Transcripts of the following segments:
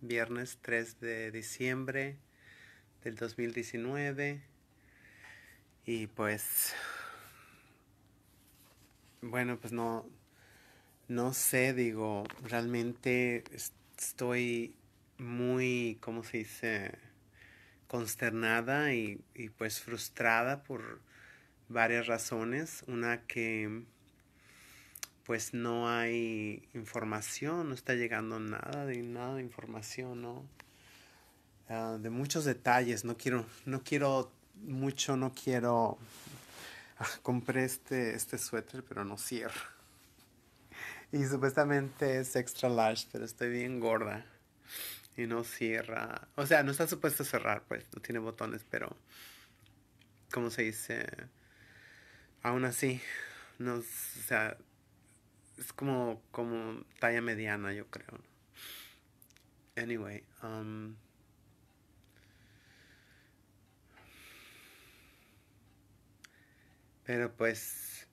viernes 3 de diciembre del 2019. Y pues, bueno, pues no, no sé, digo, realmente estoy muy, como se dice? consternada y, y pues frustrada por varias razones. Una que pues no hay información, no está llegando nada de nada de información, ¿no? Ah, de muchos detalles, no quiero, no quiero mucho, no quiero... Ah, compré este, este suéter, pero no cierra. Y supuestamente es extra large, pero estoy bien gorda. Y no cierra. O sea, no está supuesto cerrar, pues. No tiene botones, pero... ¿Cómo se dice? Aún así, no, o sea, es como, como talla mediana, yo creo. Anyway, um, pero pues,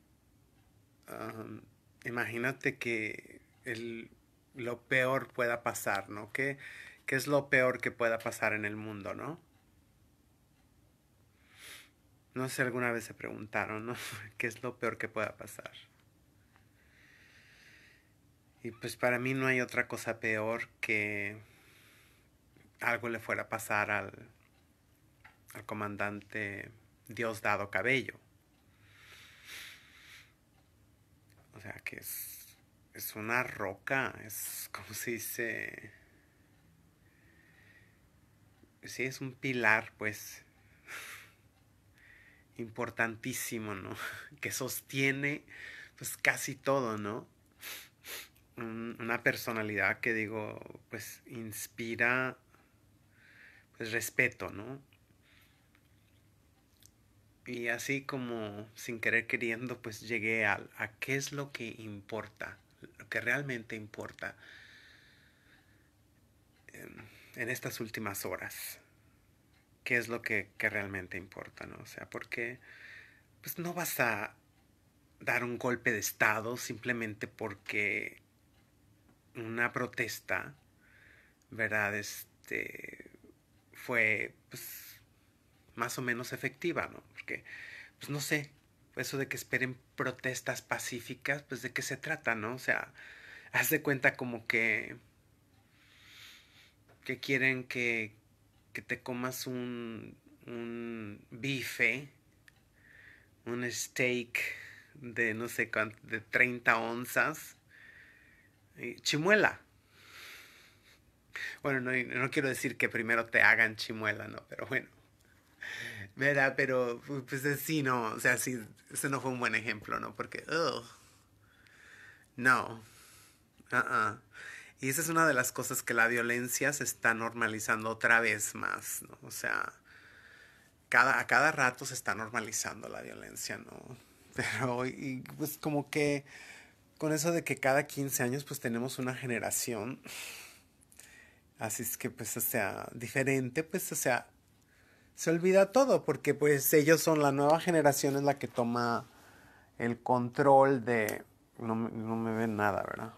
um, imagínate que lo peor pueda pasar, ¿no? ¿Qué, ¿Qué es lo peor que pueda pasar en el mundo, no? No sé, alguna vez se preguntaron, ¿no? ¿Qué es lo peor que pueda pasar? Y pues para mí no hay otra cosa peor que algo le fuera a pasar al, al comandante Diosdado Cabello. O sea que es, es una roca, es como se dice... Sí, es un pilar, pues, importantísimo, ¿no? Que sostiene, pues, casi todo, ¿no? una personalidad que digo, pues inspira pues, respeto, ¿no? Y así como sin querer queriendo, pues llegué a, a qué es lo que importa, lo que realmente importa en, estas últimas horas. ¿Qué es lo que, que realmente importa, no? O sea, porque pues no vas a dar un golpe de estado simplemente porque una protesta, ¿verdad? Este, fue pues, más o menos efectiva, ¿no? Porque, pues no sé, eso de que esperen protestas pacíficas, pues de qué se trata, ¿no? O sea, haz de cuenta como que, que quieren que, te comas un, un bife, un steak de no sé cuánto, de 30 onzas eh, chimuela. Bueno, no, no, quiero decir que primero te hagan chimuela, no, pero bueno. ¿Verdad? Pero pues, pues eh, sí, no, o sea, sí, ese no fue un buen ejemplo, ¿no? Porque, no, ¡Ah, -uh. Y esa es una de las cosas que la violencia se está normalizando otra vez más, ¿no? O sea, cada, a cada rato se está normalizando la violencia, ¿no? Pero, y, pues como que con eso de que cada 15 años pues tenemos una generación. Así es que pues o sea, diferente, pues o sea, se olvida todo porque pues ellos son la nueva generación es la que toma el control de... No, no me ven nada, ¿verdad?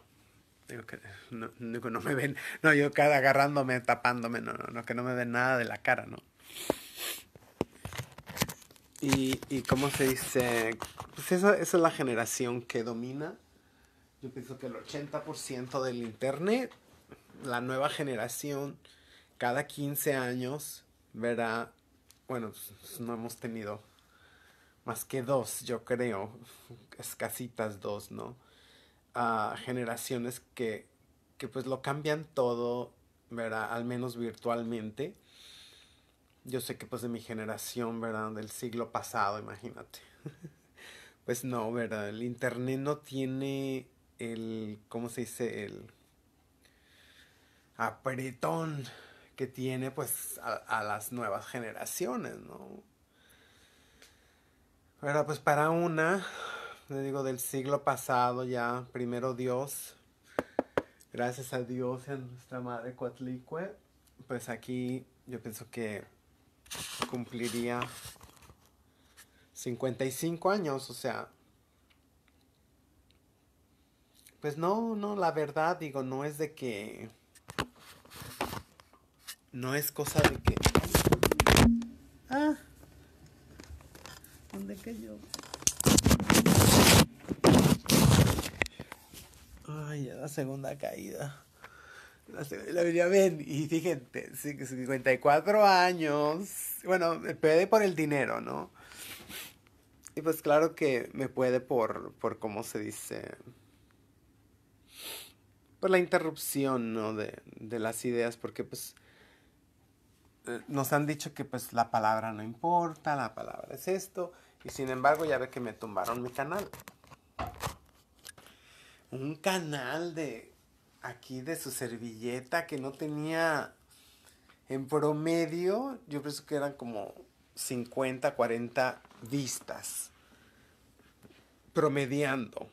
Digo que no, no me ven, no, yo cada agarrándome, tapándome, no, no, no, que no me ven nada de la cara, ¿no? Y, y cómo se dice, pues esa, esa es la generación que domina yo pienso que el 80% del Internet, la nueva generación, cada 15 años verá, bueno, no hemos tenido más que dos, yo creo, escasitas dos, ¿no? generaciones que, que pues lo cambian todo, ¿verdad? Al menos virtualmente. Yo sé que pues de mi generación, ¿verdad? Del siglo pasado, imagínate. pues no, ¿verdad? El Internet no tiene el, ¿cómo se dice? El apretón que tiene pues a, las nuevas generaciones, ¿no? Ahora pues para una, le digo, del siglo pasado ya, primero Dios, gracias a Dios y a nuestra madre Coatlicue, pues aquí yo pienso que cumpliría 55 años, o sea, pues no, no, la verdad, digo, no es de que. No es cosa de que. Ah. ¿Dónde cayó? Ay, ya la segunda caída. La, la venía y fíjense, 54 años. Bueno, me puede por el dinero, ¿no? Y pues claro que me puede por, por cómo se dice, por pues, la interrupción ¿no? de, de las ideas, porque pues eh, nos han dicho que pues la palabra no importa, la palabra es esto, y sin embargo ya ve que me tumbaron mi canal. Un canal de aquí de su servilleta que no tenía en promedio, yo pienso que eran como 50, 40 vistas promediando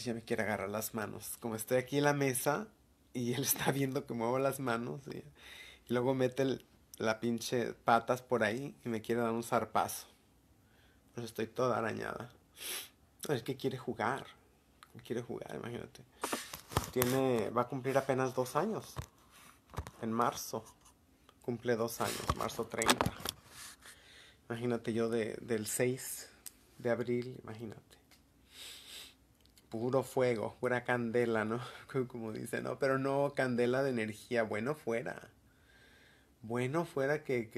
ya me quiere agarrar las manos. Como estoy aquí en la mesa y él está viendo que muevo las manos y, luego mete la pinche patas por ahí y me quiere dar un zarpazo. Pues estoy toda arañada. Es que quiere jugar. Quiere jugar, imagínate. Tiene, va a cumplir apenas dos años. En marzo. Cumple dos años, marzo 30. Imagínate yo del 6 de abril, imagínate puro fuego, pura candela, ¿no? Como dice ¿no? Pero no candela de energía, bueno fuera. Bueno fuera que,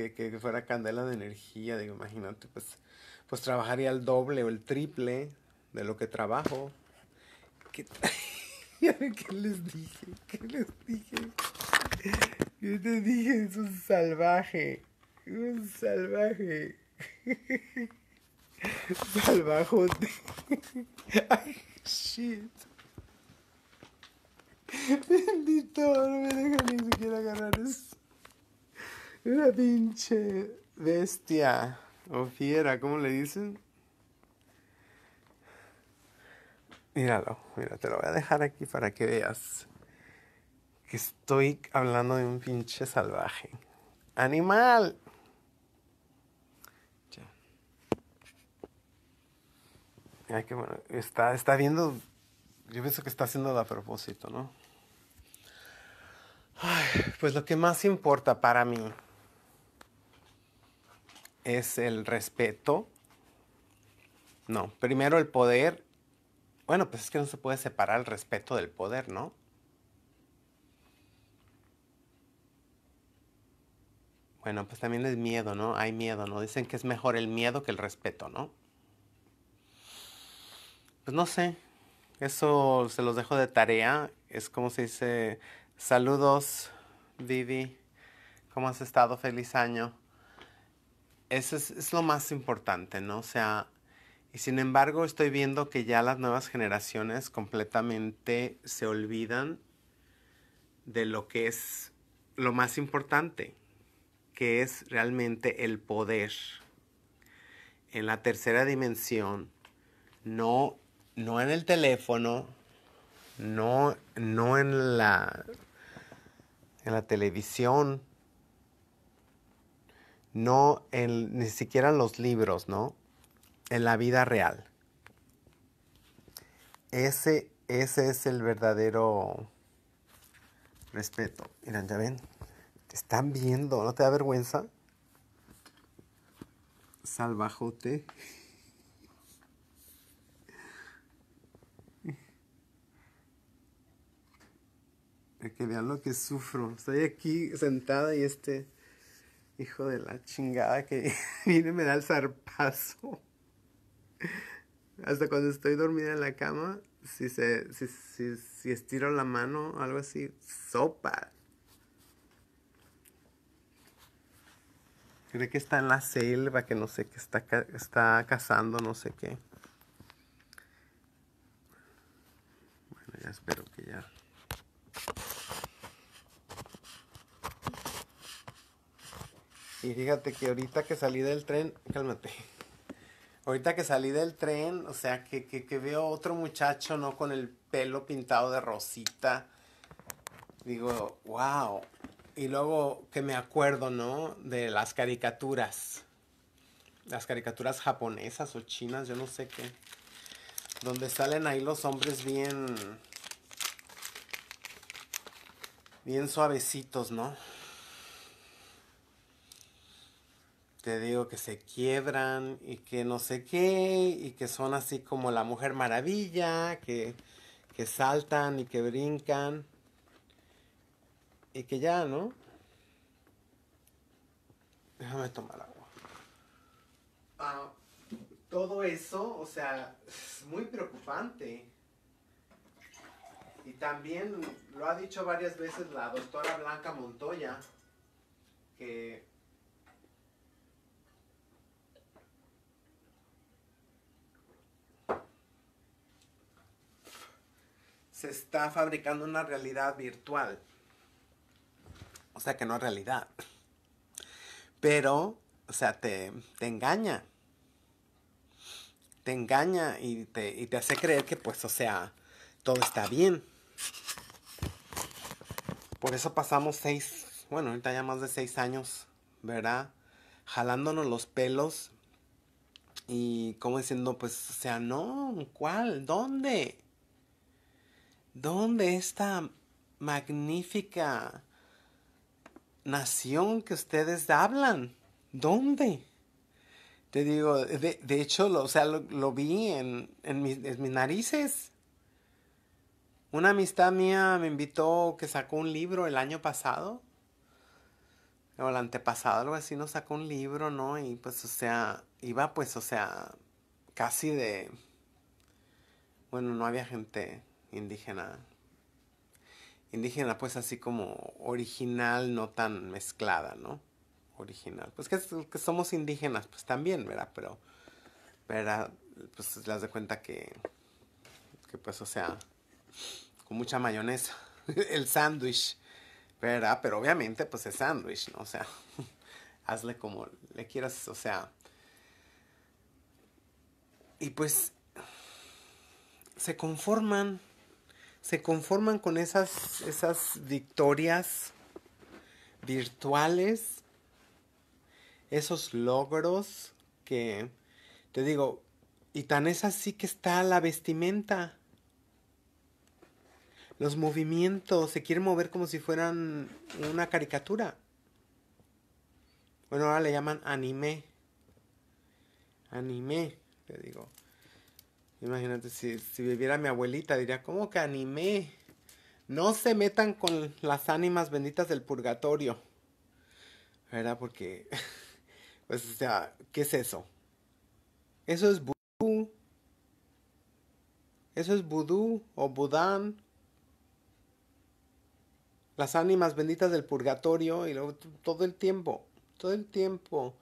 fuera candela de energía, digo, imagínate, pues, pues trabajaría el doble o el triple de lo que trabajo. ¿Qué, ¿Qué les dije? ¿Qué les dije? Yo te dije, es un salvaje. Un salvaje. Salvajote. Shit. Bendito, no me deja ni siquiera agarrar eso. Una pinche bestia o fiera, ¿cómo le dicen? Míralo, mira, te lo voy a dejar aquí para que veas que estoy hablando de un pinche salvaje. ¡Animal! bueno. Está, está viendo. Yo pienso que está haciendo a propósito, ¿no? pues lo que más importa para mí es el respeto. No, primero el poder. Bueno, pues es que no se puede separar el respeto del poder, ¿no? Bueno, pues también es miedo, ¿no? Hay miedo, ¿no? Dicen que es mejor el miedo que el respeto, ¿no? Pues no sé. Eso se los dejo de tarea. Es como se dice. Saludos, Didi. ¿Cómo has estado? Feliz año. Eso es, es, lo más importante, ¿no? O sea, y sin embargo estoy viendo que ya las nuevas generaciones completamente se olvidan de lo que es lo más importante, que es realmente el poder en la tercera dimensión, no no en el teléfono, no, no en la en la televisión, no en ni siquiera en los libros, ¿no? En la vida real. Ese, ese es el verdadero respeto. Miren, ya ven, te están viendo, ¿no te da vergüenza? Salvajote. que vean lo que sufro. Estoy aquí sentada y este hijo de la chingada que viene me da el zarpazo. Hasta cuando estoy dormida en la cama, si, si, estiro la mano algo así, sopa. Creo que está en la selva, que no sé qué está, está cazando, no sé qué. Bueno, ya espero que ya. Y fíjate que ahorita que salí del tren, cálmate. Ahorita que salí del tren, o sea, que, que, que veo otro muchacho, ¿no? Con el pelo pintado de rosita. Digo, wow. Y luego que me acuerdo, ¿no? De las caricaturas. Las caricaturas japonesas o chinas, yo no sé qué. Donde salen ahí los hombres bien... Bien suavecitos, ¿no? te digo que se quiebran y que no sé qué, y que son así como la mujer maravilla, que, saltan y que brincan, y que ya, ¿no? Déjame tomar agua. Ah, todo eso, o sea, es muy preocupante. Y también lo ha dicho varias veces la doctora Blanca Montoya, que se está fabricando una realidad virtual. O sea que no es realidad. Pero, o sea, te, engaña. Te engaña y te, y te hace creer que, pues, o sea, todo está bien. Por eso pasamos seis, bueno, ahorita ya más de seis años, ¿verdad? Jalándonos los pelos y como diciendo, pues, o sea, no, ¿cuál? ¿Dónde? ¿Dónde esta magnífica nación que ustedes hablan? ¿Dónde? Te digo, de, hecho, lo, sea, lo, vi en, mis, en mis narices. Una amistad mía me invitó que sacó un libro el año pasado, o el antepasado, algo así, nos sacó un libro, ¿no? Y pues, o sea, iba pues, o sea, casi de... Bueno, no había gente indígena. Indígena, pues así como original, no tan mezclada, ¿no? Original. Pues que, somos indígenas, pues también, ¿verdad? Pero, pero pues las de cuenta que, que pues, o sea, con mucha mayonesa. El sándwich, ¿verdad? Pero obviamente, pues es sándwich, ¿no? O sea, hazle como le quieras, o sea. Y pues se conforman se conforman con esas, esas victorias virtuales, esos logros que, te digo, y tan es así que está la vestimenta. Los movimientos se quieren mover como si fueran una caricatura. Bueno, ahora le llaman anime. Anime, te digo. Imagínate, si, viviera mi abuelita, diría, ¿cómo que animé? No se metan con las ánimas benditas del purgatorio. ¿Verdad? Porque, pues, o sea, ¿qué es eso? Eso es vudú. Eso es vudú o budán. Las ánimas benditas del purgatorio y luego todo el tiempo, todo el tiempo.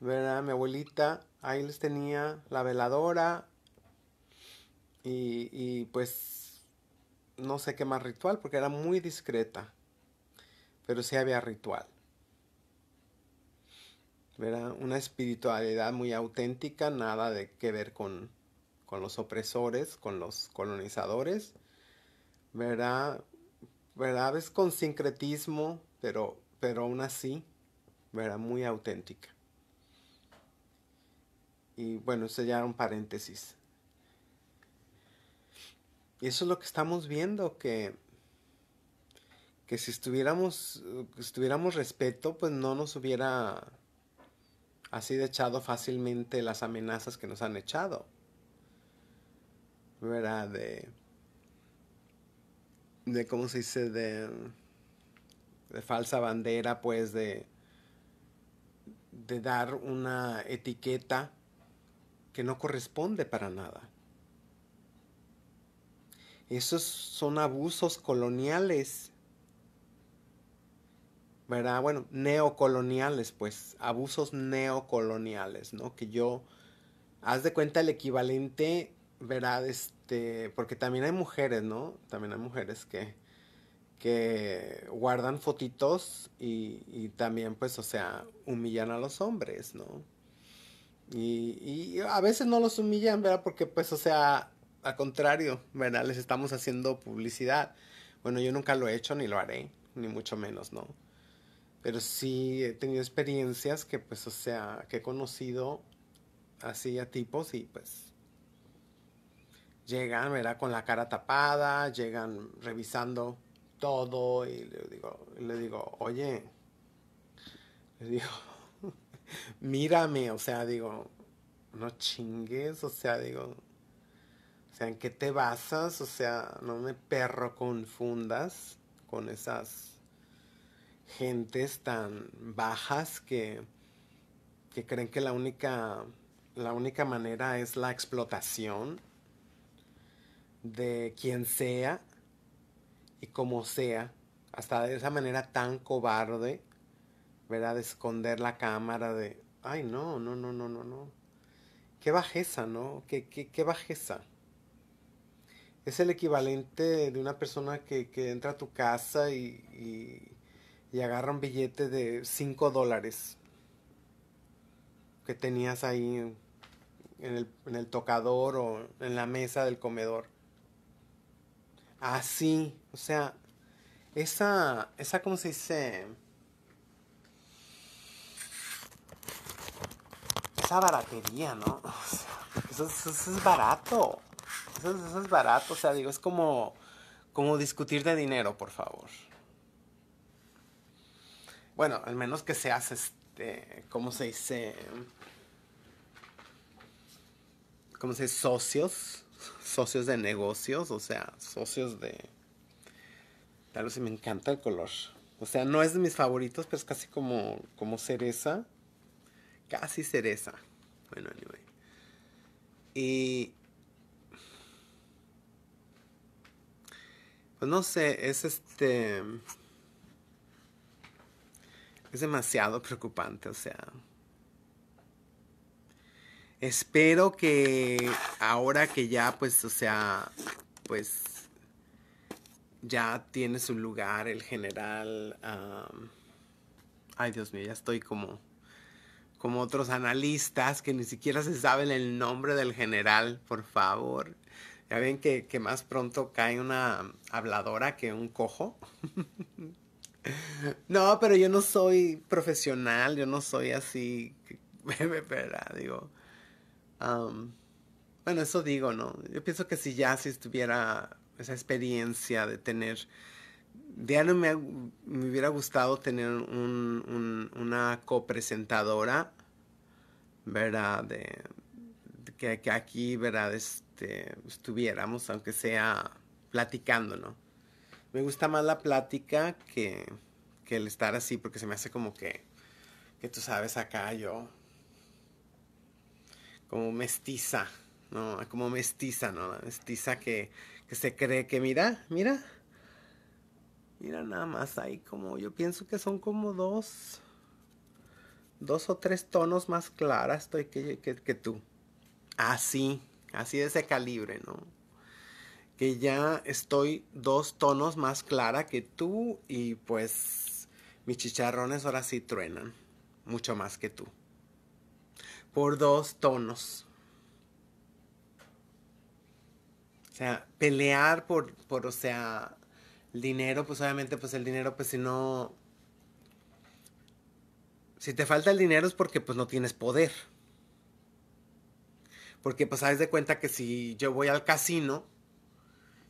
¿Verdad? Mi abuelita, ahí les tenía la veladora, y, pues no sé qué más ritual, porque era muy discreta, pero sí había ritual. Era una espiritualidad muy auténtica, nada de que ver con, los opresores, con los colonizadores, ¿verdad? ¿verdad? Es con sincretismo, pero, pero aún así, era Muy auténtica. Y bueno, era un paréntesis. Y eso es lo que estamos viendo, que, que si estuviéramos, si respeto, pues no nos hubiera así de echado fácilmente las amenazas que nos han echado. ¿Verdad? De, de ¿cómo se dice? De, de falsa bandera, pues de, de dar una etiqueta que no corresponde para nada. Esos son abusos coloniales. ¿Verdad? Bueno, neocoloniales, pues, abusos neocoloniales, ¿no? Que yo, haz de cuenta el equivalente, ¿verdad? Este, porque también hay mujeres, ¿no? También hay mujeres que, que guardan fotitos y, también, pues, o sea, humillan a los hombres, ¿no? Y, y, a veces no los humillan, ¿verdad? Porque pues, o sea, al contrario, ¿verdad? Les estamos haciendo publicidad. Bueno, yo nunca lo he hecho ni lo haré, ni mucho menos, ¿no? Pero sí he tenido experiencias que, pues, o sea, que he conocido así a tipos y pues llegan, ¿verdad? Con la cara tapada, llegan revisando todo y le digo, le digo, oye, le digo, mírame, o sea, digo, no chingues, o sea, digo, sea, ¿en qué te basas? O sea, no me perro confundas con esas gentes tan bajas que, que creen que la única, la única manera es la explotación de quien sea y como sea, hasta de esa manera tan cobarde, ¿verdad? De esconder la cámara, de, ay, no, no, no, no, no, no. Qué bajeza, ¿no? Qué, qué, qué bajeza es el equivalente de una persona que, entra a tu casa y, agarra un billete de 5 dólares que tenías ahí en el, tocador o en la mesa del comedor. Así, o sea, esa, esa, ¿cómo se dice? Esa baratería, ¿no? eso, es barato. Eso, es barato, o sea, digo, es como, como discutir de dinero, por favor. Bueno, al menos que seas, este, ¿cómo se dice? ¿Cómo se dice? Socios, socios de negocios, o sea, socios de... Tal vez me encanta el color. O sea, no es de mis favoritos, pero es casi como, como cereza. Casi cereza. Bueno, anyway. Y, Pues no sé, es este... Es demasiado preocupante, o sea... Espero que ahora que ya, pues, o sea, pues ya tiene su lugar el general... ay, Dios mío, ya estoy como como otros analistas que ni siquiera se saben el nombre del general, por favor. Ya ven que, que más pronto cae una habladora que un cojo. no, pero yo no soy profesional, yo no soy así, ¿verdad? Digo, bueno, eso digo, ¿no? Yo pienso que si ya si estuviera esa experiencia de tener De me, me, hubiera gustado tener una copresentadora, ¿verdad? que, que, aquí, ¿verdad? Es este, estuviéramos, aunque sea platicando, ¿no? Me gusta más la plática que, el estar así, porque se me hace como que, que tú sabes, acá yo, como mestiza, ¿no? Como mestiza, ¿no? mestiza que, se cree que, mira, mira, mira nada más, ahí como, yo pienso que son como dos, dos o tres tonos más claras estoy que, que, que tú. Así así de ese calibre, ¿no? Que ya estoy dos tonos más clara que tú y pues mis chicharrones ahora sí truenan, mucho más que tú. Por dos tonos. O sea, pelear por, por o sea, el dinero, pues obviamente, pues el dinero, pues si no... Si te falta el dinero es porque pues no tienes poder. Porque pues sabes de cuenta que si yo voy al casino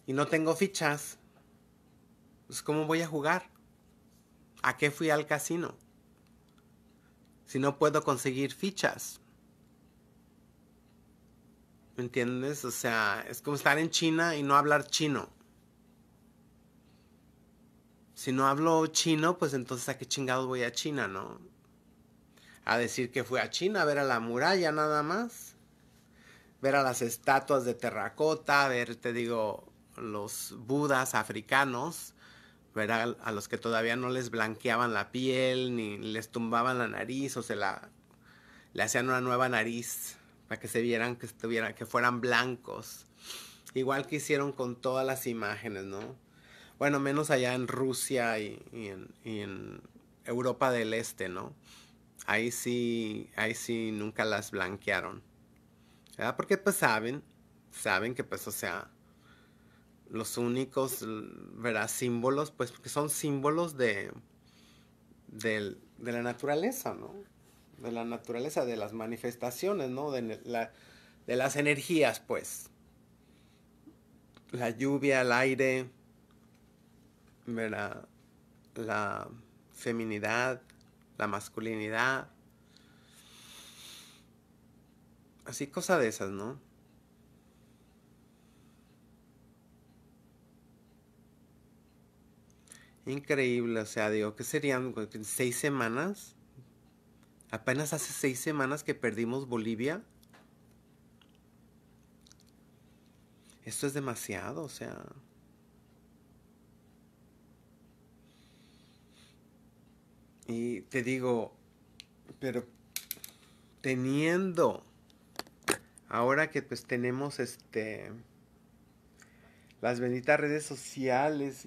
y no tengo fichas, pues ¿cómo voy a jugar? ¿A qué fui al casino? Si no puedo conseguir fichas. ¿Me entiendes? O sea, es como estar en China y no hablar chino. Si no hablo chino, pues entonces a qué chingados voy a China, ¿no? A decir que fui a China a ver a la muralla nada más ver a las estatuas de terracota, ver, te digo, los budas africanos, ver a, los que todavía no les blanqueaban la piel, ni les tumbaban la nariz, o se la le hacían una nueva nariz para que se vieran que estuvieran, que fueran blancos. Igual que hicieron con todas las imágenes, ¿no? Bueno, menos allá en Rusia y, en, y en, Europa del Este, ¿no? Ahí sí, ahí sí nunca las blanquearon. ¿verdad? Porque pues saben, saben que pues, o sea, los únicos, ¿verdad? Símbolos, pues que son símbolos de, la naturaleza, ¿no? De la naturaleza, de las manifestaciones, ¿no? De, de las energías, pues. La lluvia, el aire, ¿verdad? La feminidad, la masculinidad, Así cosa de esas, ¿no? Increíble, o sea, digo, ¿qué serían seis semanas? Apenas hace seis semanas que perdimos Bolivia. Esto es demasiado, o sea. Y te digo, pero teniendo ahora que pues tenemos este las benditas redes sociales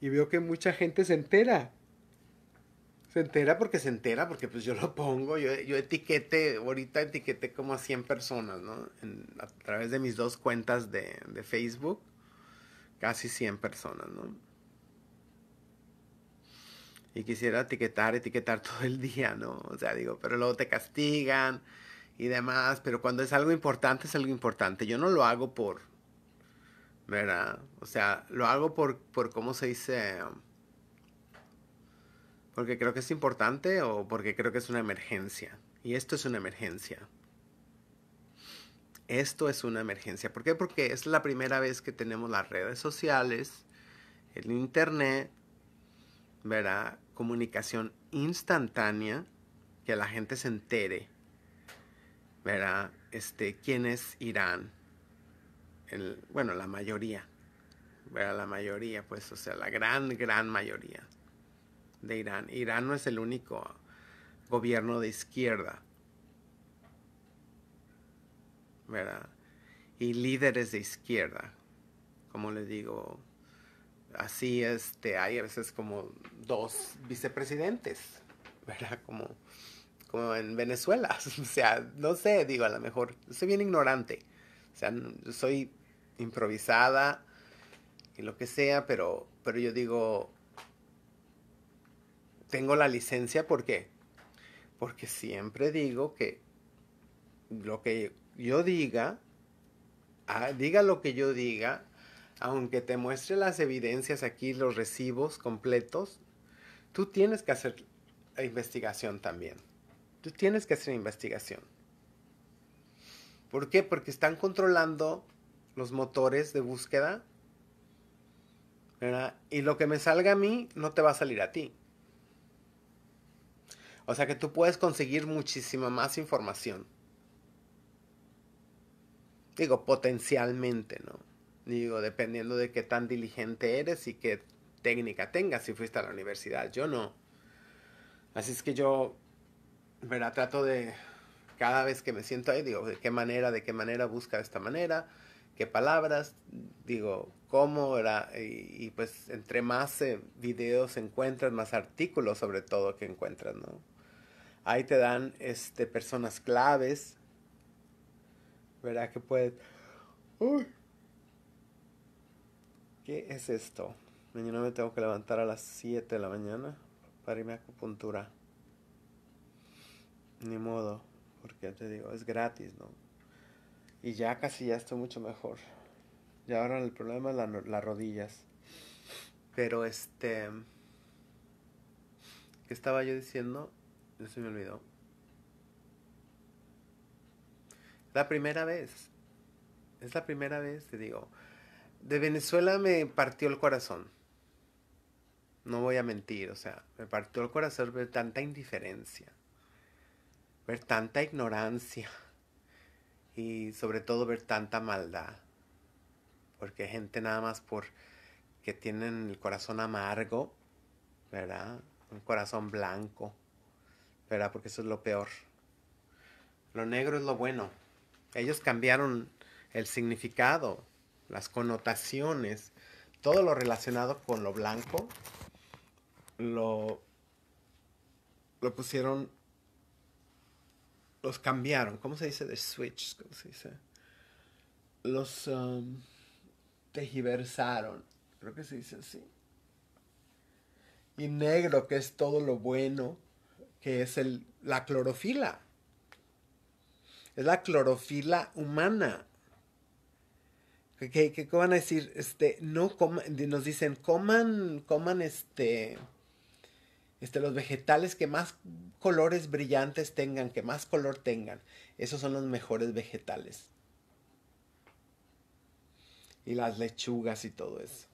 y, veo que mucha gente se entera. Se entera porque se entera, porque pues yo lo pongo, yo, yo etiquete, ahorita etiqueté como a 100 personas, ¿no? a través de mis dos cuentas de, Facebook, casi 100 personas, ¿no? Y quisiera etiquetar, etiquetar todo el día, ¿no? O sea, digo, pero luego te castigan, y demás, pero cuando es algo importante, es algo importante. Yo no lo hago por, ¿verdad? O sea, lo hago por, por cómo se dice, porque creo que es importante o porque creo que es una emergencia. Y esto es una emergencia. Esto es una emergencia. ¿Por qué? Porque es la primera vez que tenemos las redes sociales, el internet, ¿verdad? Comunicación instantánea, que la gente se entere ¿verdad? Este, es irán? El, bueno, la mayoría, ¿verdad? La mayoría, pues, o sea, la gran, gran mayoría de Irán. Irán no es el único gobierno de izquierda, ¿verdad? Y líderes de izquierda, como les digo, así este, hay a veces como dos vicepresidentes, ¿verdad? Como como en Venezuela. O sea, no sé, digo, a lo mejor soy bien ignorante. O sea, soy improvisada y lo que sea, pero, pero yo digo, tengo la licencia, ¿por qué? Porque siempre digo que lo que yo diga, ah, diga lo que yo diga, aunque te muestre las evidencias aquí, los recibos completos, tú tienes que hacer la investigación también tienes que hacer investigación. ¿Por qué? Porque están controlando los motores de búsqueda. Y lo que me salga a mí no te va a salir a ti. O sea que tú puedes conseguir muchísima más información. Digo, potencialmente, ¿no? Digo, dependiendo de qué tan diligente eres y qué técnica tengas, si fuiste a la universidad, yo no. Así es que yo ¿verdad? Trato de, cada vez que me siento ahí, digo, de qué manera, de qué manera busca esta manera, qué palabras, digo, cómo era, y, pues entre más eh, videos encuentras, más artículos sobre todo que encuentras, ¿no? Ahí te dan este, personas claves, ¿verdad? Que puedes... uy ¿Qué es esto? Mañana me tengo que levantar a las 7 de la mañana para irme a acupuntura ni modo, porque ya te digo, es gratis, ¿no? Y ya casi ya estoy mucho mejor. Y ahora el problema es la, las rodillas. Pero este... ¿Qué estaba yo diciendo? Ya se me olvidó. La primera vez. Es la primera vez, te digo. De Venezuela me partió el corazón. No voy a mentir, o sea, me partió el corazón ver tanta indiferencia ver tanta ignorancia y sobre todo ver tanta maldad. Porque gente nada más por que tienen el corazón amargo, ¿verdad? Un corazón blanco, ¿verdad? Porque eso es lo peor. Lo negro es lo bueno. Ellos cambiaron el significado, las connotaciones, todo lo relacionado con lo blanco, lo, lo pusieron los cambiaron. ¿Cómo se dice? De switch, ¿cómo se dice? Los um, tejiversaron, creo que se dice así. Y negro, que es todo lo bueno, que es el, la clorofila. Es la clorofila humana. ¿Qué, van a decir? Este, no coman, nos dicen, coman, coman este este, los vegetales que más colores brillantes tengan, que más color tengan, esos son los mejores vegetales. Y las lechugas y todo eso.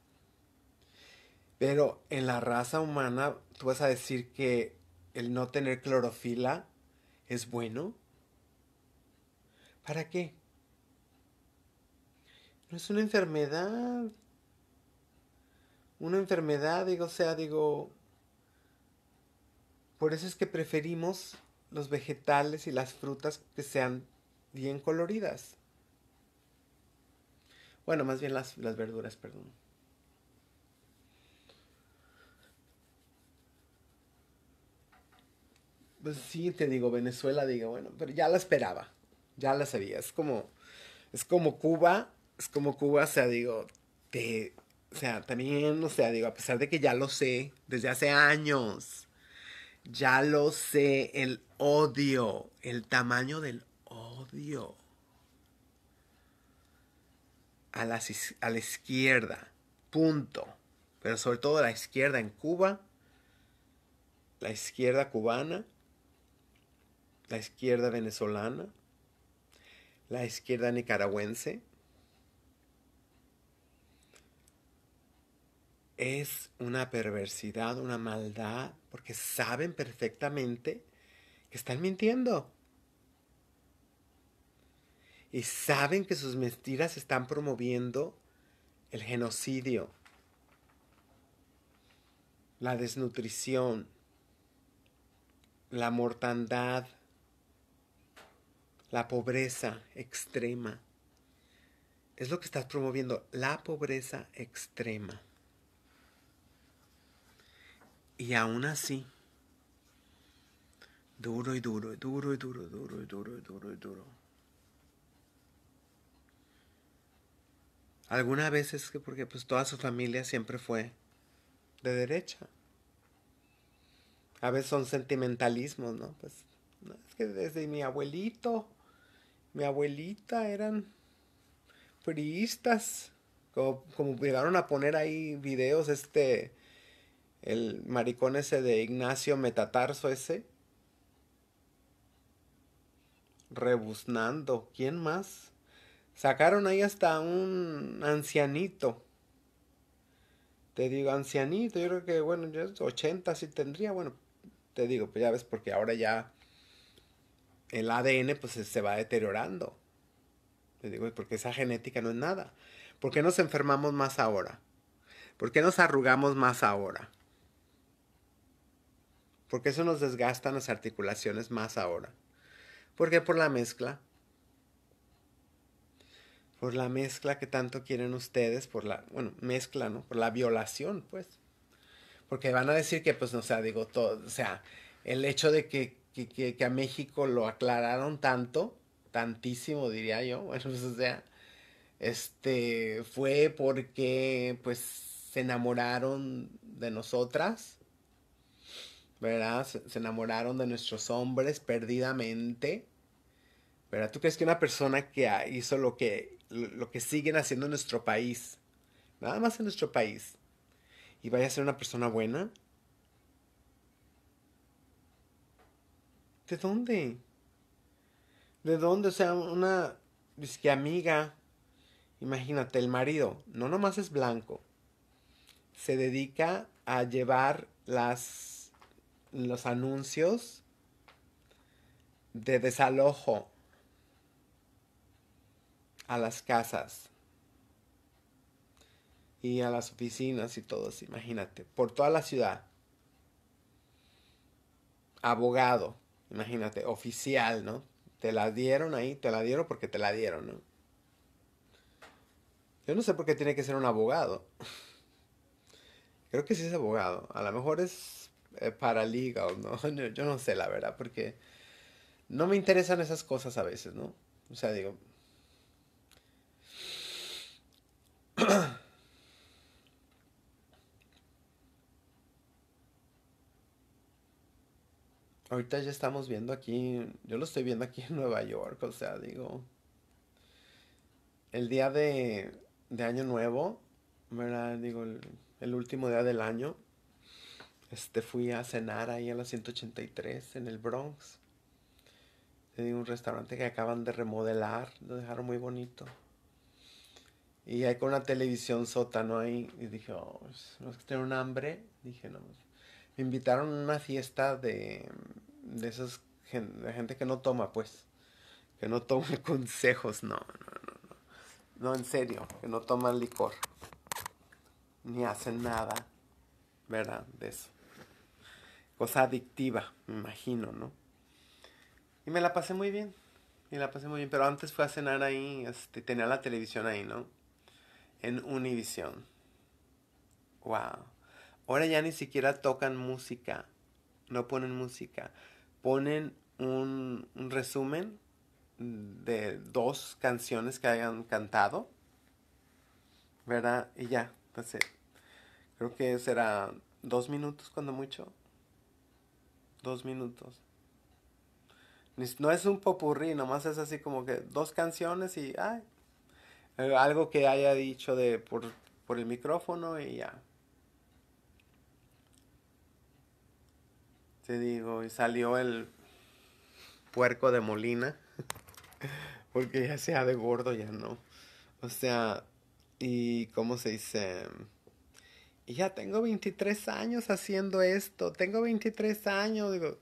Pero en la raza humana, tú vas a decir que el no tener clorofila es bueno. ¿Para qué? No es una enfermedad. Una enfermedad, digo, o sea, digo, por eso es que preferimos los vegetales y las frutas que sean bien coloridas. Bueno, más bien las, verduras, perdón. Pues sí, te digo, Venezuela, digo, bueno, pero ya la esperaba, ya la sabía. Es como, es como Cuba, es como Cuba, o sea, digo, te, o sea, también, o sea, digo, a pesar de que ya lo sé desde hace años, ya lo sé, el odio, el tamaño del odio. A la, izquierda, punto. Pero sobre todo a la izquierda en Cuba, la izquierda cubana, la izquierda venezolana, la izquierda nicaragüense. Es una perversidad, una maldad porque saben perfectamente que están mintiendo. Y saben que sus mentiras están promoviendo el genocidio, la desnutrición, la mortandad, la pobreza extrema. Es lo que estás promoviendo, la pobreza extrema. Y aún así, duro y duro, y duro y duro, duro y duro, y duro y duro. Algunas veces que porque pues toda su familia siempre fue de derecha. A veces son sentimentalismos, ¿no? Pues es que desde mi abuelito, mi abuelita eran priistas. como llegaron a poner ahí videos, este, el maricón ese de Ignacio Metatarso ese. Rebuznando, ¿quién más? Sacaron ahí hasta un ancianito. Te digo, ancianito, yo creo que, bueno, es 80 sí tendría, bueno, te digo, pues ya ves, porque ahora ya el ADN pues se va deteriorando. Te digo, porque esa genética no es nada. ¿Por qué nos enfermamos más ahora? ¿Por qué nos arrugamos más ahora? porque eso nos desgastan las articulaciones más ahora. Porque por la mezcla, por la mezcla que tanto quieren ustedes, por la, bueno, mezcla, ¿no? Por la violación, pues. Porque van a decir que, pues, no sé, digo, todo, o sea, el hecho de que, a México lo aclararon tanto, tantísimo, diría yo, bueno, pues, o sea, este, fue porque, pues, se enamoraron de nosotras ¿verdad? Se, enamoraron de nuestros hombres perdidamente. ¿Verdad? ¿Tú crees que una persona que hizo lo que, lo que siguen haciendo en nuestro país, nada más en nuestro país, y vaya a ser una persona buena? ¿De dónde? ¿De dónde? O sea, una amiga, imagínate, el marido no nomás es blanco, se dedica a llevar las los anuncios de desalojo a las casas y a las oficinas y todo imagínate, por toda la ciudad. Abogado, imagínate, oficial, ¿no? Te la dieron ahí, te la dieron porque te la dieron, ¿no? Yo no sé por qué tiene que ser un abogado. Creo que sí es abogado. A lo mejor es eh, para o ¿no? Yo no sé la verdad, porque no me interesan esas cosas a veces, ¿no? O sea, digo... Ahorita ya estamos viendo aquí, yo lo estoy viendo aquí en Nueva York, o sea, digo, el día de, Año Nuevo, ¿verdad? Digo, el último día del año, este, fui a cenar ahí a la 183 en el Bronx. En un restaurante que acaban de remodelar, lo dejaron muy bonito. Y ahí con una televisión sótano ahí. Y dije, oh, pues, no es que tener hambre. Dije, no. Pues". Me invitaron a una fiesta de, de esas de gente que no toma, pues. Que no toma consejos, no, no, no, no. No, en serio, que no toman licor. Ni hacen nada, ¿verdad? De eso adictiva, me imagino, ¿no? Y me la pasé muy bien, Me la pasé muy bien, pero antes fue a cenar ahí, este, tenía la televisión ahí, ¿no? En Univision. Wow. Ahora ya ni siquiera tocan música, no ponen música, ponen un, resumen de dos canciones que hayan cantado, ¿verdad? Y ya, entonces, creo que será dos minutos cuando mucho dos minutos. No es un popurrí, nomás es así como que dos canciones y ay, eh, algo que haya dicho de por, por el micrófono y ya. Te digo, y salió el puerco de Molina, porque ya sea de gordo, ya no. O sea, y cómo se dice, y ya tengo 23 años haciendo esto, tengo 23 años, digo,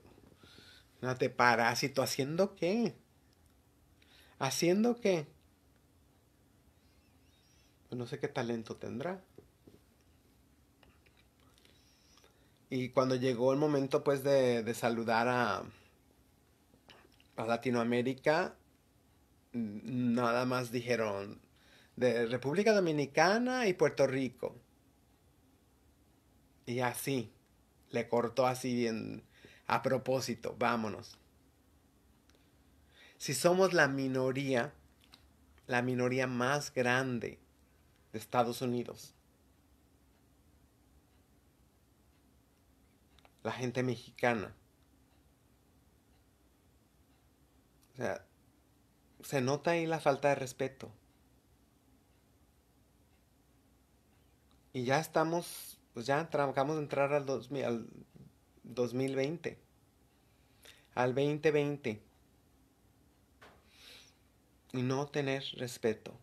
no te parásito, ¿haciendo qué? ¿Haciendo qué? Pues no sé qué talento tendrá. Y cuando llegó el momento pues de, de saludar a, a Latinoamérica, nada más dijeron de República Dominicana y Puerto Rico. Y así, le cortó así bien, a propósito, vámonos. Si somos la minoría, la minoría más grande de Estados Unidos, la gente mexicana. O sea, se nota ahí la falta de respeto. Y ya estamos pues ya acabamos de entrar al, al 2020, al 2020, y no tener respeto.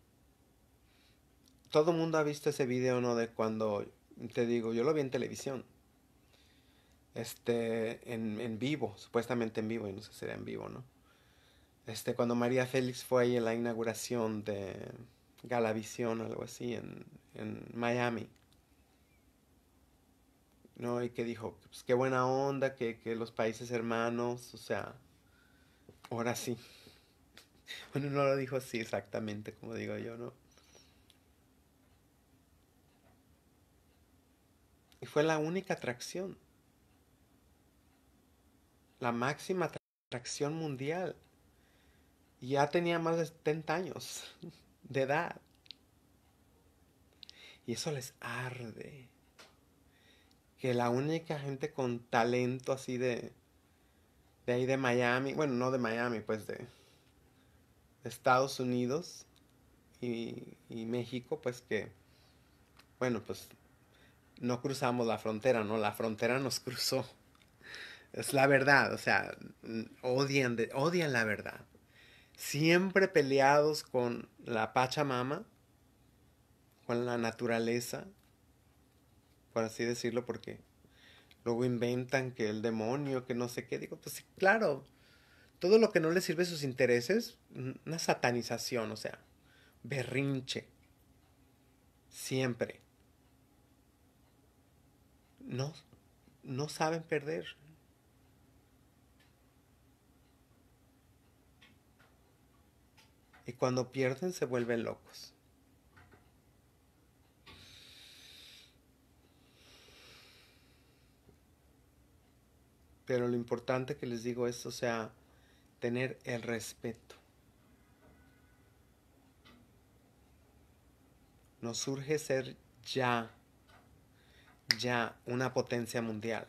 Todo el mundo ha visto ese video, ¿no? De cuando, te digo, yo lo vi en televisión, este, en, vivo, supuestamente en vivo, y no sé si era en vivo, ¿no? Este, cuando María Félix fue ahí en la inauguración de Galavisión, algo así, en, en Miami ¿no? Y que dijo, pues qué buena onda, que, que los países hermanos, o sea, ahora sí. Bueno, no lo dijo así exactamente como digo yo, ¿no? Y fue la única atracción. La máxima atracción mundial. Y ya tenía más de 70 años de edad. Y eso les arde que la única gente con talento así de, de ahí de Miami, bueno, no de Miami, pues de, Estados Unidos y, y México, pues que, bueno, pues no cruzamos la frontera, ¿no? La frontera nos cruzó. Es la verdad, o sea, odian, odian la verdad. Siempre peleados con la Pachamama, con la naturaleza, por así decirlo, porque luego inventan que el demonio, que no sé qué. Digo, pues claro, todo lo que no le sirve a sus intereses, una satanización, o sea, berrinche. Siempre. No, no saben perder. Y cuando pierden se vuelven locos. Pero lo importante que les digo es, o sea, tener el respeto. Nos surge ser ya, ya una potencia mundial.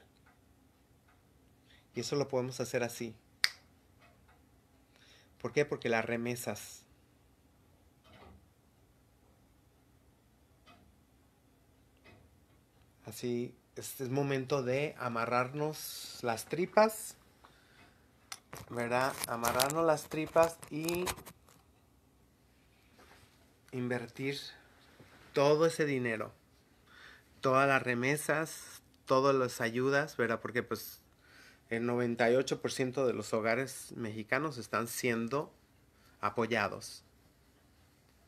Y eso lo podemos hacer así. ¿Por qué? Porque las remesas. Así este es momento de amarrarnos las tripas, ¿verdad? Amarrarnos las tripas y invertir todo ese dinero, todas las remesas, todas las ayudas, ¿verdad? Porque pues el 98% de los hogares mexicanos están siendo apoyados,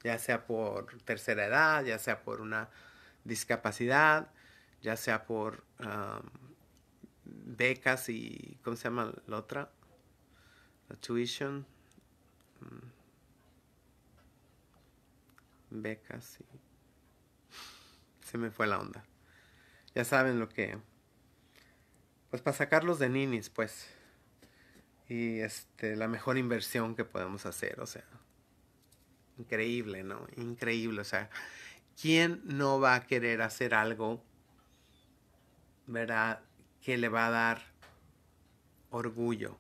ya sea por tercera edad, ya sea por una discapacidad, ya sea por becas y, ¿cómo se llama la otra? La tuition. Mm. Becas y... Se me fue la onda. Ya saben lo que... Pues para sacarlos de ninis, pues. Y este, la mejor inversión que podemos hacer, o sea. Increíble, ¿no? Increíble, o sea. ¿Quién no va a querer hacer algo ¿verdad? Que le va a dar orgullo,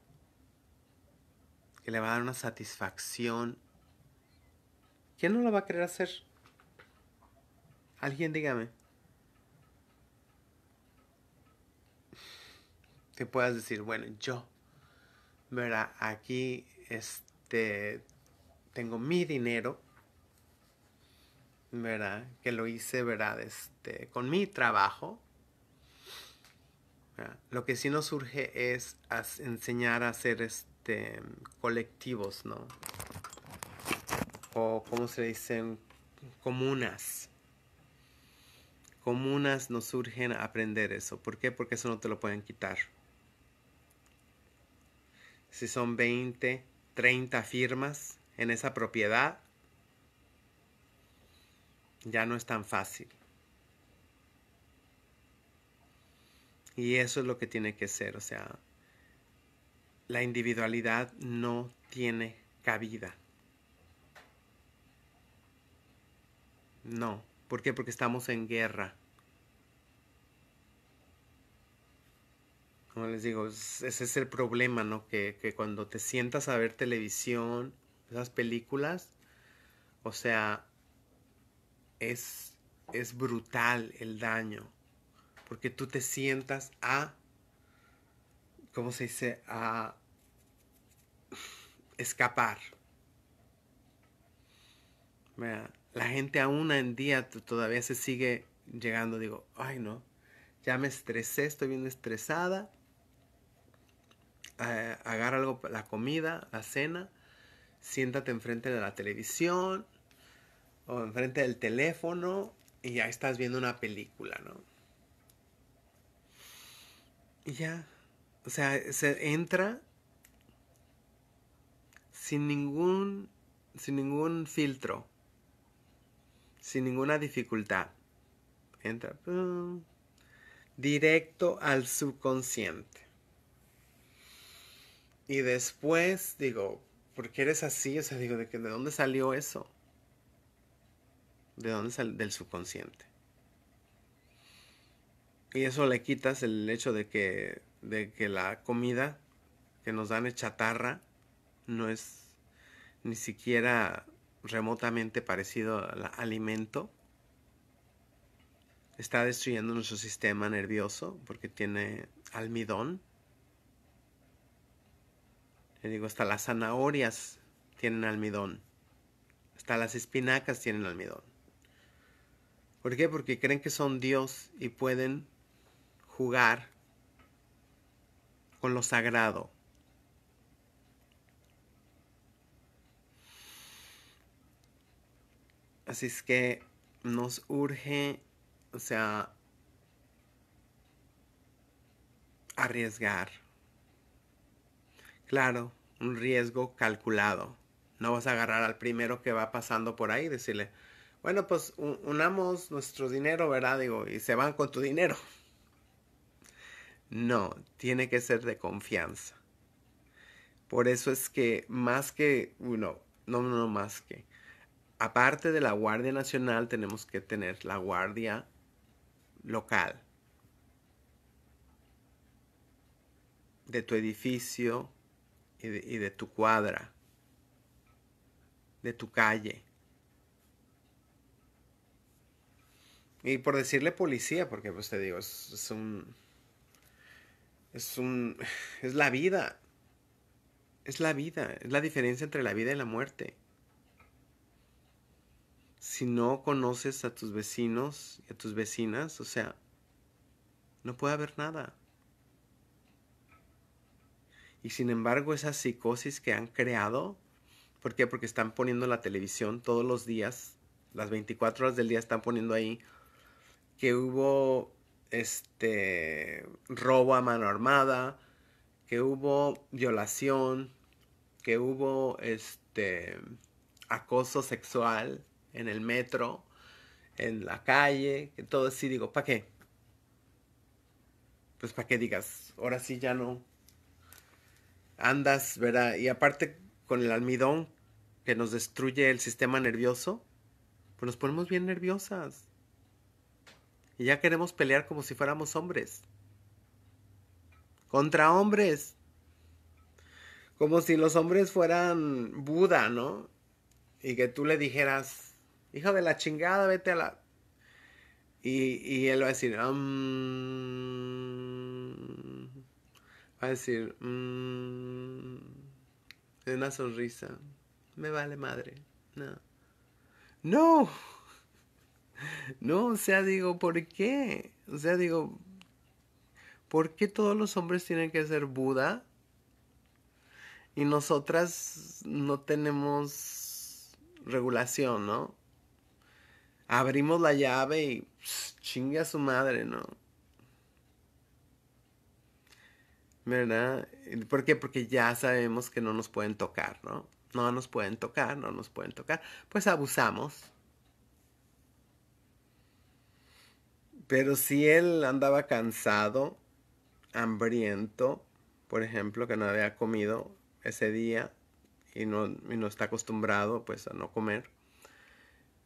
que le va a dar una satisfacción. ¿Quién no lo va a querer hacer? Alguien dígame. Que puedas decir, bueno, yo, ¿verdad? Aquí, este, tengo mi dinero, ¿verdad? Que lo hice, ¿verdad? Este, con mi trabajo, lo que sí nos surge es enseñar a hacer este, colectivos, ¿no? O como se dicen, comunas. Comunas nos surgen a aprender eso. ¿Por qué? Porque eso no te lo pueden quitar. Si son 20, 30 firmas en esa propiedad, ya no es tan fácil. Y eso es lo que tiene que ser, o sea, la individualidad no tiene cabida. No, ¿por qué? Porque estamos en guerra. Como les digo, ese es el problema, ¿no? Que, cuando te sientas a ver televisión, esas películas, o sea, es, es brutal el daño porque tú te sientas a, ¿cómo se dice? A escapar. la gente aún en día todavía se sigue llegando, digo, ay no, ya me estresé, estoy bien estresada. Eh, agarra algo, la comida, la cena, siéntate enfrente de la televisión o enfrente del teléfono y ya estás viendo una película, ¿no? Y ya, o sea, se entra sin ningún, sin ningún filtro, sin ninguna dificultad. Entra directo al subconsciente. Y después digo, ¿por qué eres así? O sea, digo, ¿de, que, de dónde salió eso? ¿De dónde salió? Del subconsciente. Y eso le quitas el hecho de que, de que la comida que nos dan es chatarra, no es ni siquiera remotamente parecido al alimento. Está destruyendo nuestro sistema nervioso porque tiene almidón. Le digo, hasta las zanahorias tienen almidón. Hasta las espinacas tienen almidón. ¿Por qué? Porque creen que son Dios y pueden jugar con lo sagrado. Así es que nos urge, o sea, arriesgar. Claro, un riesgo calculado. No vas a agarrar al primero que va pasando por ahí y decirle, bueno, pues unamos nuestro dinero, ¿verdad? Digo, y se van con tu dinero. No, tiene que ser de confianza. Por eso es que más que, no, no, no más que. Aparte de la Guardia Nacional, tenemos que tener la Guardia Local. De tu edificio y de, tu cuadra. De tu calle. Y por decirle policía, porque pues te digo, es un es un. Es la vida. Es la vida. Es la diferencia entre la vida y la muerte. Si no conoces a tus vecinos y a tus vecinas, o sea, no puede haber nada. Y sin embargo, esa psicosis que han creado, ¿por qué? Porque están poniendo la televisión todos los días, las 24 horas del día están poniendo ahí que hubo este robo a mano armada, que hubo violación, que hubo este acoso sexual en el metro, en la calle, que todo así digo, ¿para qué? Pues para qué digas, ahora sí ya no andas, ¿verdad? Y aparte con el almidón que nos destruye el sistema nervioso, pues nos ponemos bien nerviosas. Y ya queremos pelear como si fuéramos hombres. Contra hombres. Como si los hombres fueran Buda, ¿no? Y que tú le dijeras, hijo de la chingada, vete a la... Y, él va a decir, mm". va a decir, mm". una sonrisa, me vale madre, no. No, No, o sea, digo, ¿por qué? O sea, digo, ¿por qué todos los hombres tienen que ser Buda? Y nosotras no tenemos regulación, ¿no? Abrimos la llave y chinga a su madre, ¿no? ¿Verdad? ¿Por qué? Porque ya sabemos que no nos pueden tocar, ¿no? No nos pueden tocar, no nos pueden tocar. Pues abusamos Pero si él andaba cansado, hambriento, por ejemplo, que no había comido ese día y no, está acostumbrado pues a no comer,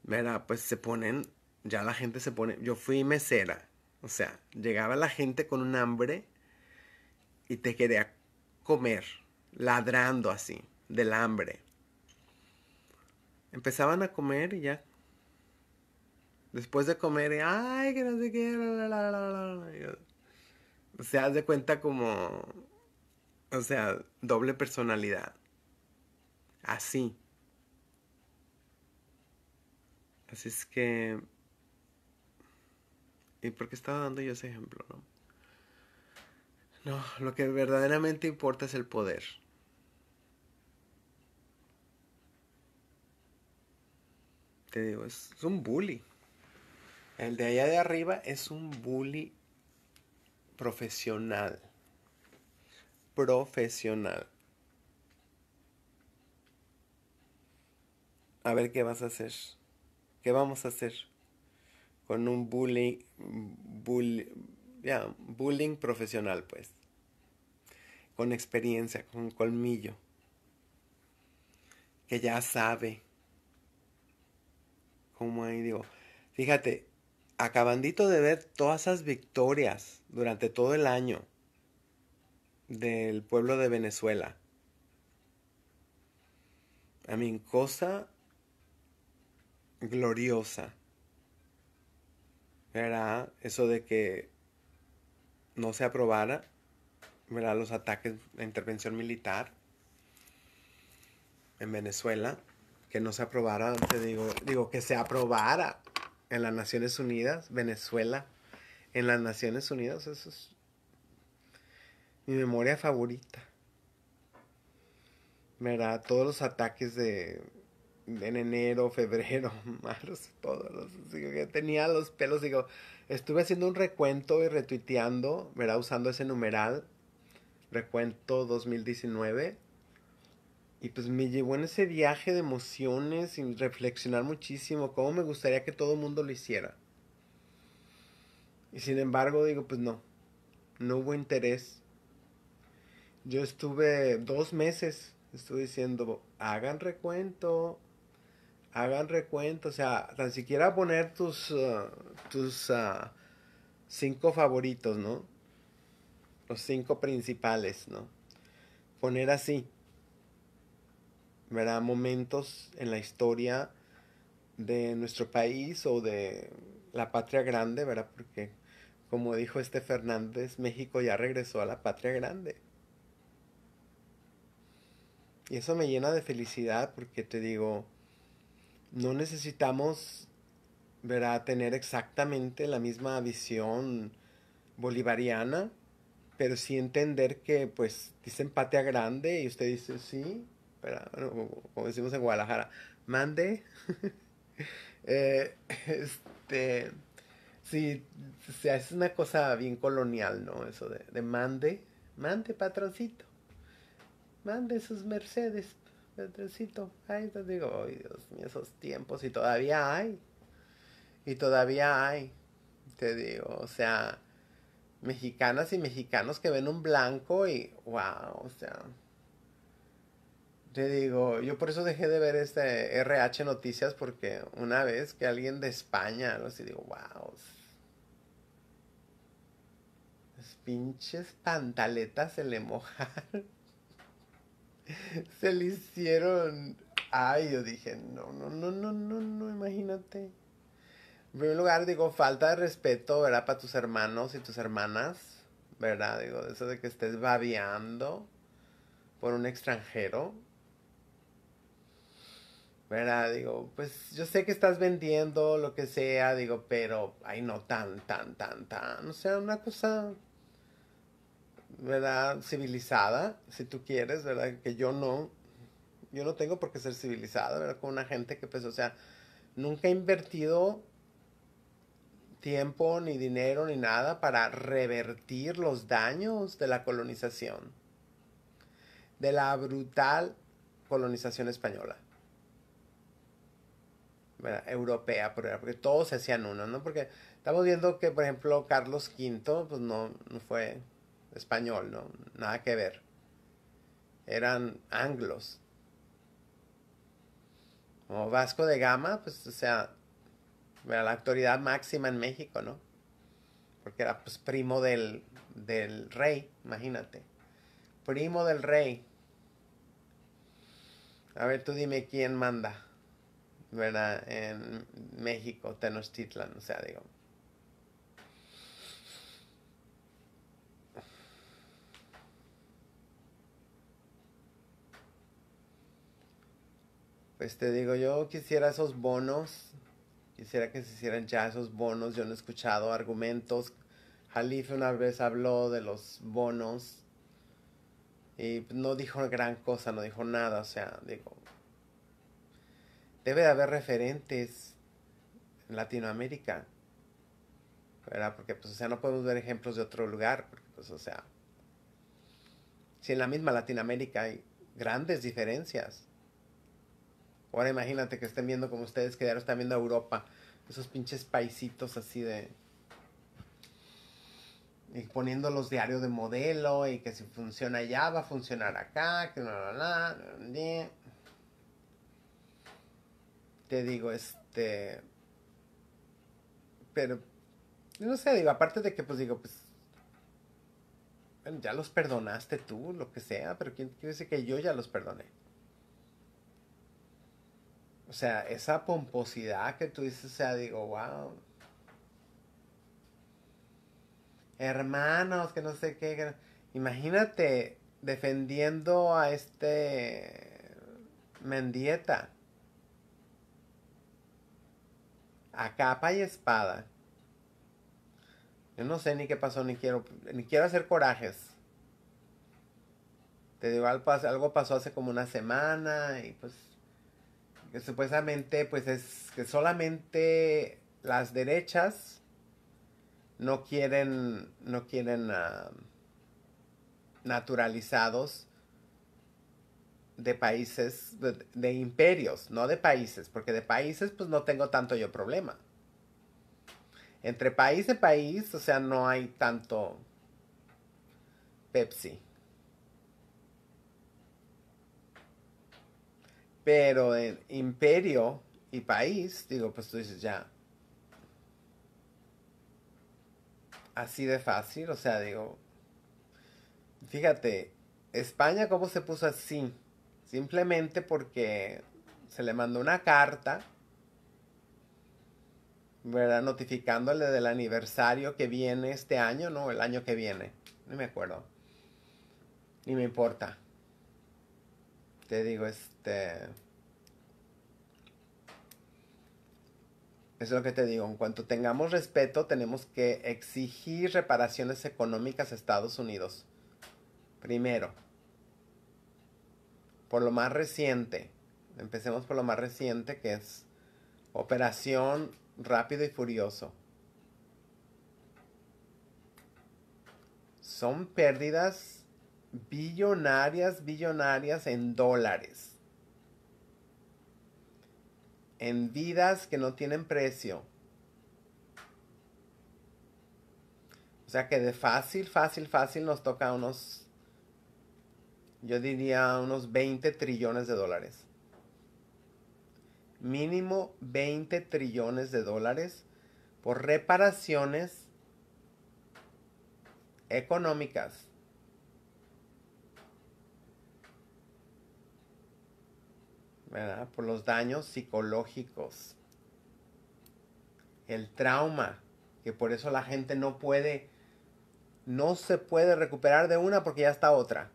mira, pues se ponen, ya la gente se pone, yo fui mesera, o sea, llegaba la gente con un hambre y te quería comer, ladrando así, del hambre. Empezaban a comer y ya Después de comer, y, ay, que no sé qué, O sea, haz de cuenta como, o sea, doble personalidad. Así. Así es que... ¿Y por qué estaba dando yo ese ejemplo, no? lo que verdaderamente importa es el poder. Te digo, es un bully. El de allá de arriba es un bully profesional. Profesional. A ver qué vas a hacer. ¿Qué vamos a hacer? Con un Bully, bullying profesional, pues. Con experiencia, con colmillo. Que ya sabe. Como ahí digo. Fíjate, acabandito de ver todas esas victorias durante todo el año del pueblo de Venezuela. A mí, cosa gloriosa. Era eso de que no se aprobara ¿verdad? los ataques, de intervención militar en Venezuela, que no se aprobara, te digo, digo que se aprobara en las Naciones Unidas, Venezuela, en las Naciones Unidas, eso es mi memoria favorita. ¿Verdad? Todos los ataques de en enero, febrero, marzo, todos los que tenía los pelos, digo, estuve haciendo un recuento y retuiteando, ¿verdad? Usando ese numeral, recuento 2019 y pues me llevó en ese viaje de emociones y reflexionar muchísimo cómo me gustaría que todo el mundo lo hiciera. Y sin embargo, digo, pues no, no hubo interés. Yo estuve dos meses, estuve diciendo, hagan recuento, hagan recuento, o sea, tan siquiera poner tus, ah, tus ah, cinco favoritos, ¿no? Los cinco principales, ¿no? Poner así, ¿verdad? Momentos en la historia de nuestro país o de la patria grande, ¿verdad? Porque, como dijo este Fernández, México ya regresó a la patria grande. Y eso me llena de felicidad porque te digo, no necesitamos, ¿verdad?, tener exactamente la misma visión bolivariana, pero sí entender que, pues, dicen patria grande y usted dice, sí, como, decimos en Guadalajara, mande. eh, este, Si es una cosa bien colonial, ¿no? Eso de, de mande, mande patroncito, mande sus mercedes, patroncito. Ay, te digo, ay, Dios mío, esos tiempos, y todavía hay, y todavía hay, te digo, o sea, mexicanas y mexicanos que ven un blanco y, wow, o sea, le digo, yo por eso dejé de ver este RH Noticias porque una vez que alguien de España, no sé, digo, wow. Las pinches pantaletas se le mojaron. se le hicieron... Ay, yo dije, no, no, no, no, no, no, imagínate. En primer lugar, digo, falta de respeto, ¿verdad? Para tus hermanos y tus hermanas, ¿verdad? Digo, eso de que estés babeando por un extranjero ¿verdad? Digo, pues yo sé que estás vendiendo lo que sea, digo, pero, ay, no tan, tan, tan, tan, o sea, una cosa, ¿verdad? Civilizada, si tú quieres, ¿verdad? Que yo no, yo no tengo por qué ser civilizada, ¿verdad? Con una gente que, pues, o sea, nunca he invertido tiempo, ni dinero, ni nada para revertir los daños de la colonización, de la brutal colonización española europea, porque todos se hacían uno, ¿no? Porque estamos viendo que, por ejemplo, Carlos V, pues no, no fue español, ¿no? Nada que ver. Eran anglos. o Vasco de Gama, pues, o sea, era la autoridad máxima en México, ¿no? Porque era, pues, primo del, del rey, imagínate. Primo del rey. A ver, tú dime quién manda. ¿verdad? En México, Tenochtitlan, o sea, digo. Pues te digo, yo quisiera esos bonos, quisiera que se hicieran ya esos bonos, yo no he escuchado argumentos. Jalife una vez habló de los bonos y no dijo gran cosa, no dijo nada, o sea, digo, debe de haber referentes en Latinoamérica. ¿Verdad? Porque, pues, o sea, no podemos ver ejemplos de otro lugar. pues, o sea, si en la misma Latinoamérica hay grandes diferencias. Ahora imagínate que estén viendo como ustedes que están viendo a Europa, esos pinches paisitos así de. Y poniendo los diarios de modelo y que si funciona allá va a funcionar acá, que no, no, no, te digo, este, pero, no sé, digo, aparte de que, pues digo, pues, bueno, ya los perdonaste tú, lo que sea, pero ¿quién, quiere decir que yo ya los perdoné? O sea, esa pomposidad que tú dices, o sea, digo, wow. Hermanos, que no sé qué. Imagínate defendiendo a este Mendieta. a capa y espada. Yo no sé ni qué pasó, ni quiero, ni quiero hacer corajes. Te digo, algo pasó hace como una semana y pues supuestamente pues es que solamente las derechas no quieren, no quieren ah, naturalizados de países, de, imperios, no de países, porque de países pues no tengo tanto yo problema. Entre país y país, o sea, no hay tanto Pepsi. Pero en imperio y país, digo, pues tú dices ya. Así de fácil, o sea, digo, fíjate, España cómo se puso así Simplemente porque se le mandó una carta, ¿verdad? Notificándole del aniversario que viene este año, no, el año que viene. No me acuerdo. Ni me importa. Te digo, este... es lo que te digo. En cuanto tengamos respeto, tenemos que exigir reparaciones económicas a Estados Unidos. Primero por lo más reciente. Empecemos por lo más reciente que es Operación Rápido y Furioso. Son pérdidas billonarias, billonarias en dólares. En vidas que no tienen precio. O sea que de fácil, fácil, fácil nos toca unos yo diría unos 20 trillones de dólares. Mínimo 20 trillones de dólares por reparaciones económicas. ¿verdad? Por los daños psicológicos. El trauma, que por eso la gente no puede, no se puede recuperar de una porque ya está otra.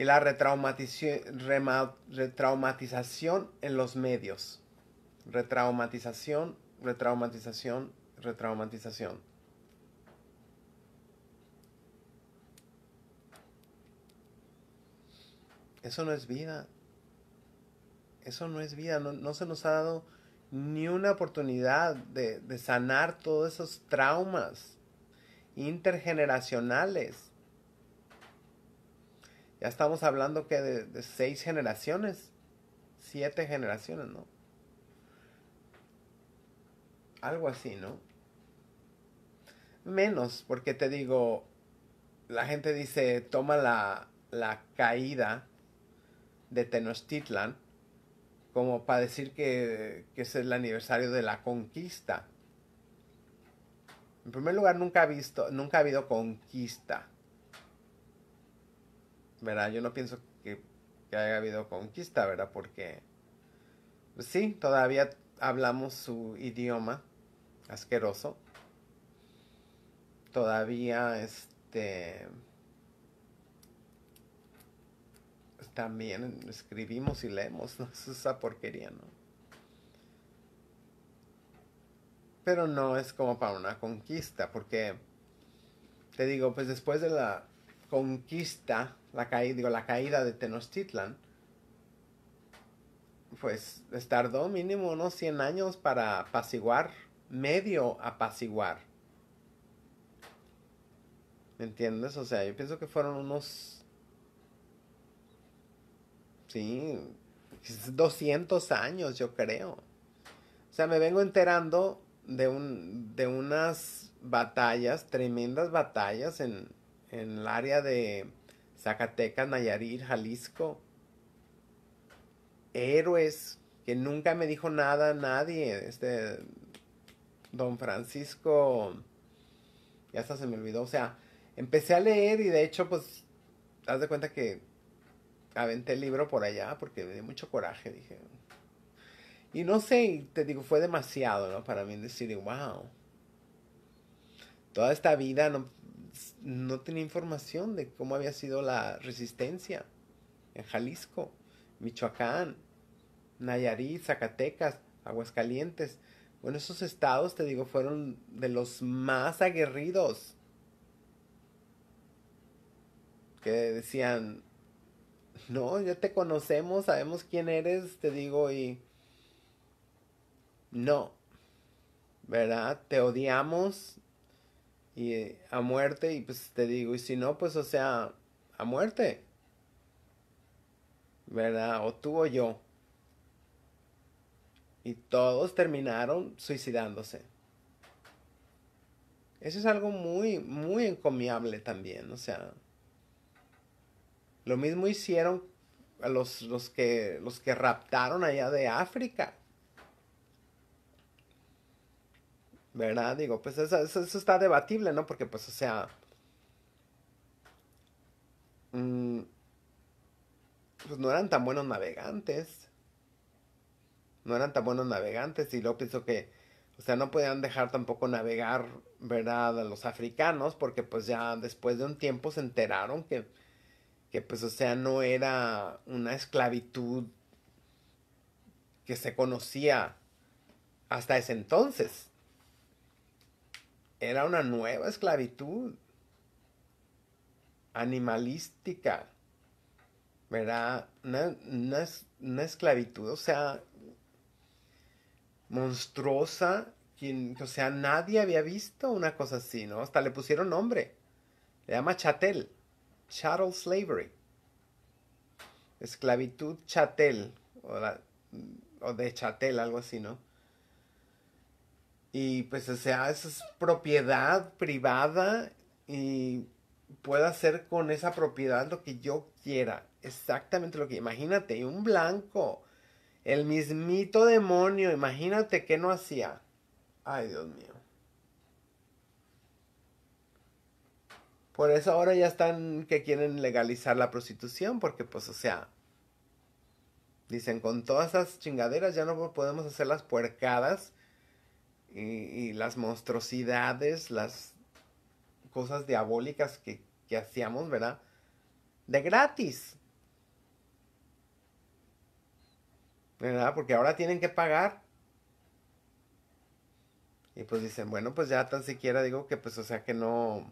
y la retraumatización, en los medios. Retraumatización, retraumatización, retraumatización. Eso no es vida. Eso no es vida. No, se nos ha dado ni una oportunidad de, de sanar todos esos traumas intergeneracionales ya estamos hablando que de, seis generaciones, siete generaciones, ¿no? Algo así, ¿no? Menos, porque te digo, la gente dice, toma la, caída de Tenochtitlan como para decir que, que es el aniversario de la conquista. En primer lugar, nunca, ha visto, nunca ha habido conquista. ¿verdad? Yo no pienso que, haya habido conquista, ¿verdad? Porque pues sí, todavía hablamos su idioma asqueroso. Todavía este también escribimos y leemos ¿no? esa porquería, ¿no? Pero no es como para una conquista, porque te digo, pues después de la conquista la caída, digo, la caída de Tenochtitlan, pues les tardó mínimo unos 100 años para apaciguar, medio apaciguar. ¿Me entiendes? O sea, yo pienso que fueron unos... Sí, 200 años, yo creo. O sea, me vengo enterando de, un, de unas batallas, tremendas batallas en el área de Zacatecas, Nayarit, Jalisco. Héroes que nunca me dijo nada nadie. Este Don Francisco, ya hasta se me olvidó. O sea, empecé a leer y de hecho, pues, haz de cuenta que aventé el libro por allá porque me dio mucho coraje, dije. Y no sé, te digo, fue demasiado, ¿no? Para mí decir, wow, toda esta vida no, no tenía información de cómo había sido la resistencia en Jalisco, Michoacán, Nayarit, Zacatecas, Aguascalientes. Bueno, esos estados, te digo, fueron de los más aguerridos. Que decían, no, ya te conocemos, sabemos quién eres, te digo, y no, ¿verdad? Te odiamos, y eh, a muerte y pues te digo, y si no, pues o sea, a muerte. ¿Verdad? O tú o yo. Y todos terminaron suicidándose. Eso es algo muy, muy encomiable también, o sea. Lo mismo hicieron a los, los, que, los que raptaron allá de África. ¿verdad? Digo, pues eso, está debatible, ¿no? Porque pues, o sea... Mm, pues no eran tan buenos navegantes. No eran tan buenos navegantes y luego pienso que, o sea, no podían dejar tampoco navegar, ¿verdad? A los africanos porque pues ya después de un tiempo se enteraron que, que pues, o sea, no era una esclavitud que se conocía hasta ese entonces era una nueva esclavitud animalística, ¿verdad? Una, una, esclavitud, o sea, monstruosa, o sea, nadie había visto una cosa así, ¿no? Hasta le pusieron nombre, le llama chatel, chattel slavery, esclavitud chattel, o, o de chattel, algo así, ¿no? y pues o sea, eso es propiedad privada y puedo hacer con esa propiedad lo que yo quiera. Exactamente lo que imagínate, un blanco, el mismito demonio, imagínate que no hacía. Ay, Dios mío. Por eso ahora ya están que quieren legalizar la prostitución, porque pues o sea, dicen con todas esas chingaderas ya no podemos hacer las puercadas y, las monstruosidades, las cosas diabólicas que, que hacíamos, ¿verdad? De gratis. ¿Verdad? Porque ahora tienen que pagar. Y pues dicen, bueno, pues ya tan siquiera digo que pues o sea que no,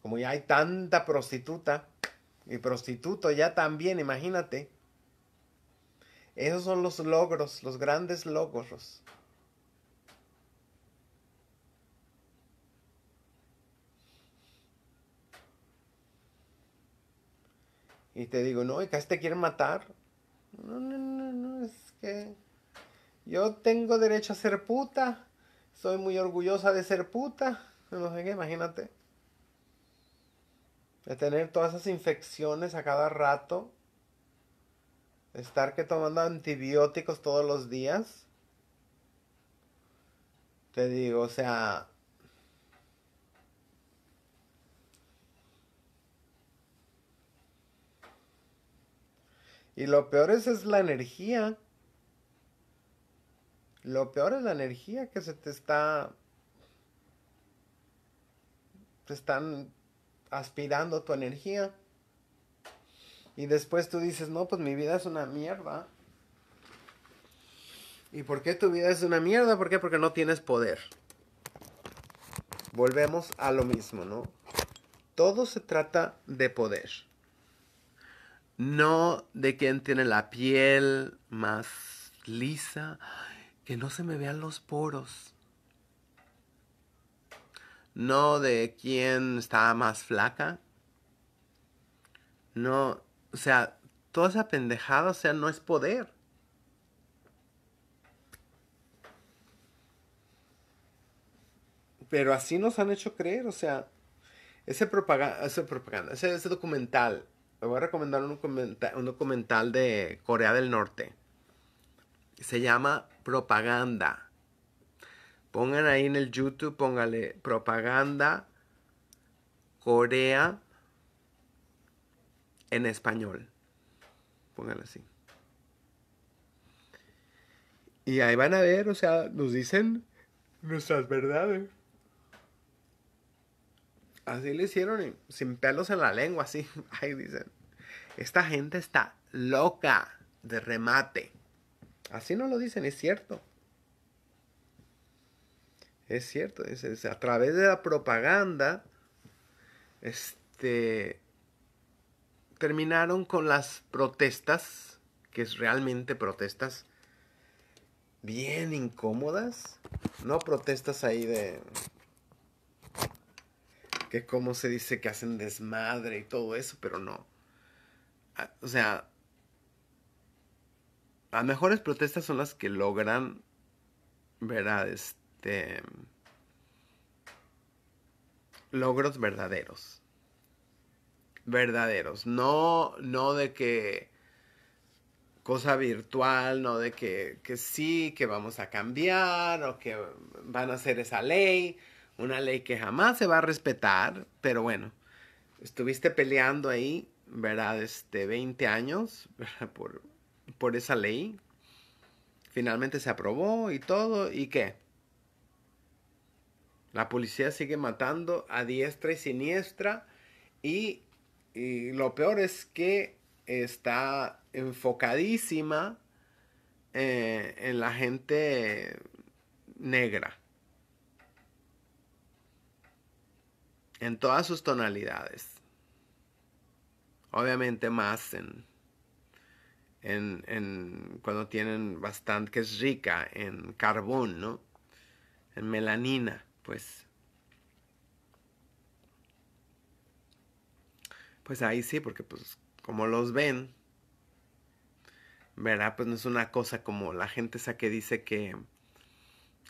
como ya hay tanta prostituta y prostituto ya también, imagínate. Esos son los logros, los grandes logros. y te digo, no, y casi te quieren matar. No, no, no, no, es que yo tengo derecho a ser puta. Soy muy orgullosa de ser puta. No sé qué, imagínate. De tener todas esas infecciones a cada rato. estar que tomando antibióticos todos los días. Te digo, o sea, Y lo peor es, la energía. Lo peor es la energía que se te está... Te están aspirando tu energía. Y después tú dices, no, pues mi vida es una mierda. ¿Y por qué tu vida es una mierda? ¿Por qué? Porque no tienes poder. Volvemos a lo mismo, ¿no? Todo se trata de poder no de quien tiene la piel más lisa, que no se me vean los poros. No de quien está más flaca. No, o sea, toda esa pendejada, o sea, no es poder. Pero así nos han hecho creer, o sea, ese propaganda, propaganda, ese documental me voy a recomendar un documental, de Corea del Norte. Se llama Propaganda. Pongan ahí en el YouTube, póngale Propaganda Corea en español. Pónganlo así. Y ahí van a ver, o sea, nos dicen nuestras verdades. Así le hicieron sin pelos en la lengua, así. Ahí dicen. Esta gente está loca de remate. Así no lo dicen, es cierto. Es cierto, es, a través de la propaganda, este, terminaron con las protestas, que es realmente protestas bien incómodas, no protestas ahí de, que cómo se dice que hacen desmadre y todo eso, pero no. O sea, las mejores protestas son las que logran, ¿verdad? Este, logros verdaderos. Verdaderos. No, no de que cosa virtual, no de que, que sí, que vamos a cambiar o que van a hacer esa ley una ley que jamás se va a respetar, pero bueno, estuviste peleando ahí, ¿verdad? Este, 20 años Por, por esa ley. Finalmente se aprobó y todo, ¿y qué? La policía sigue matando a diestra y siniestra y, y lo peor es que está enfocadísima eh, en la gente negra. en todas sus tonalidades. Obviamente más en, en, cuando tienen bastante, que es rica en carbón, ¿no? En melanina, pues. Pues ahí sí, porque pues como los ven, ¿verdad? Pues no es una cosa como la gente esa que dice que,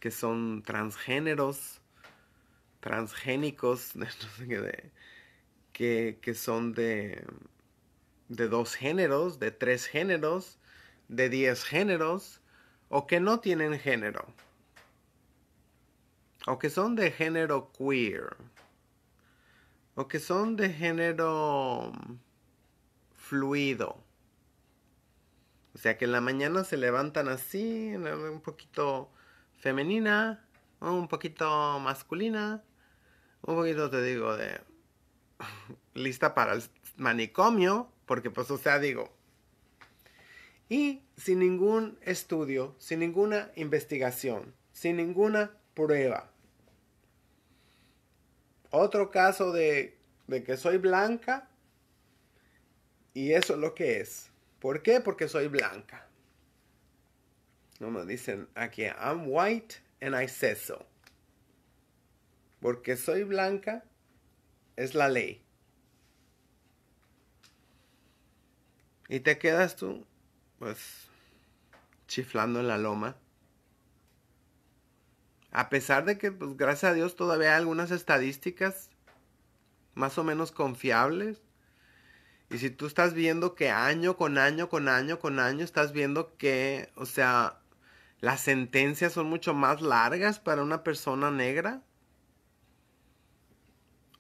que son transgéneros transgénicos que, son de, de dos géneros, de tres géneros, de diez géneros, o que no tienen género, o que son de género queer, o que son de género mm, fluido. O sea que en la mañana se levantan así, un poquito femenina, un poquito masculina, un poquito te digo de lista para el manicomio, porque pues o sea, digo, y sin ningún estudio, sin ninguna investigación, sin ninguna prueba. Otro caso de, de que soy blanca y eso es lo que es. ¿Por qué? Porque soy blanca. No me dicen aquí, I'm white and I say so porque soy blanca es la ley. Y te quedas tú, pues, chiflando en la loma. A pesar de que, pues, gracias a Dios todavía hay algunas estadísticas más o menos confiables. Y si tú estás viendo que año con año, con año, con año, estás viendo que, o sea, las sentencias son mucho más largas para una persona negra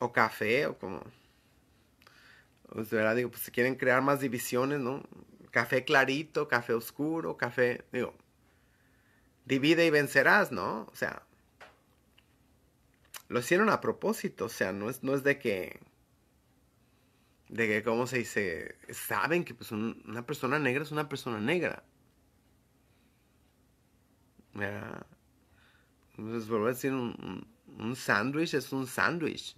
o café, o como... Pues, digo, pues si quieren crear más divisiones, ¿no? Café clarito, café oscuro, café, digo, divide y vencerás, ¿no? O sea, lo hicieron a propósito, o sea, no es, no es de que, de que, ¿cómo se dice? Saben que pues, una persona negra es una persona negra. Pues, ¿Verdad? a decir, un, un sándwich es un sándwich.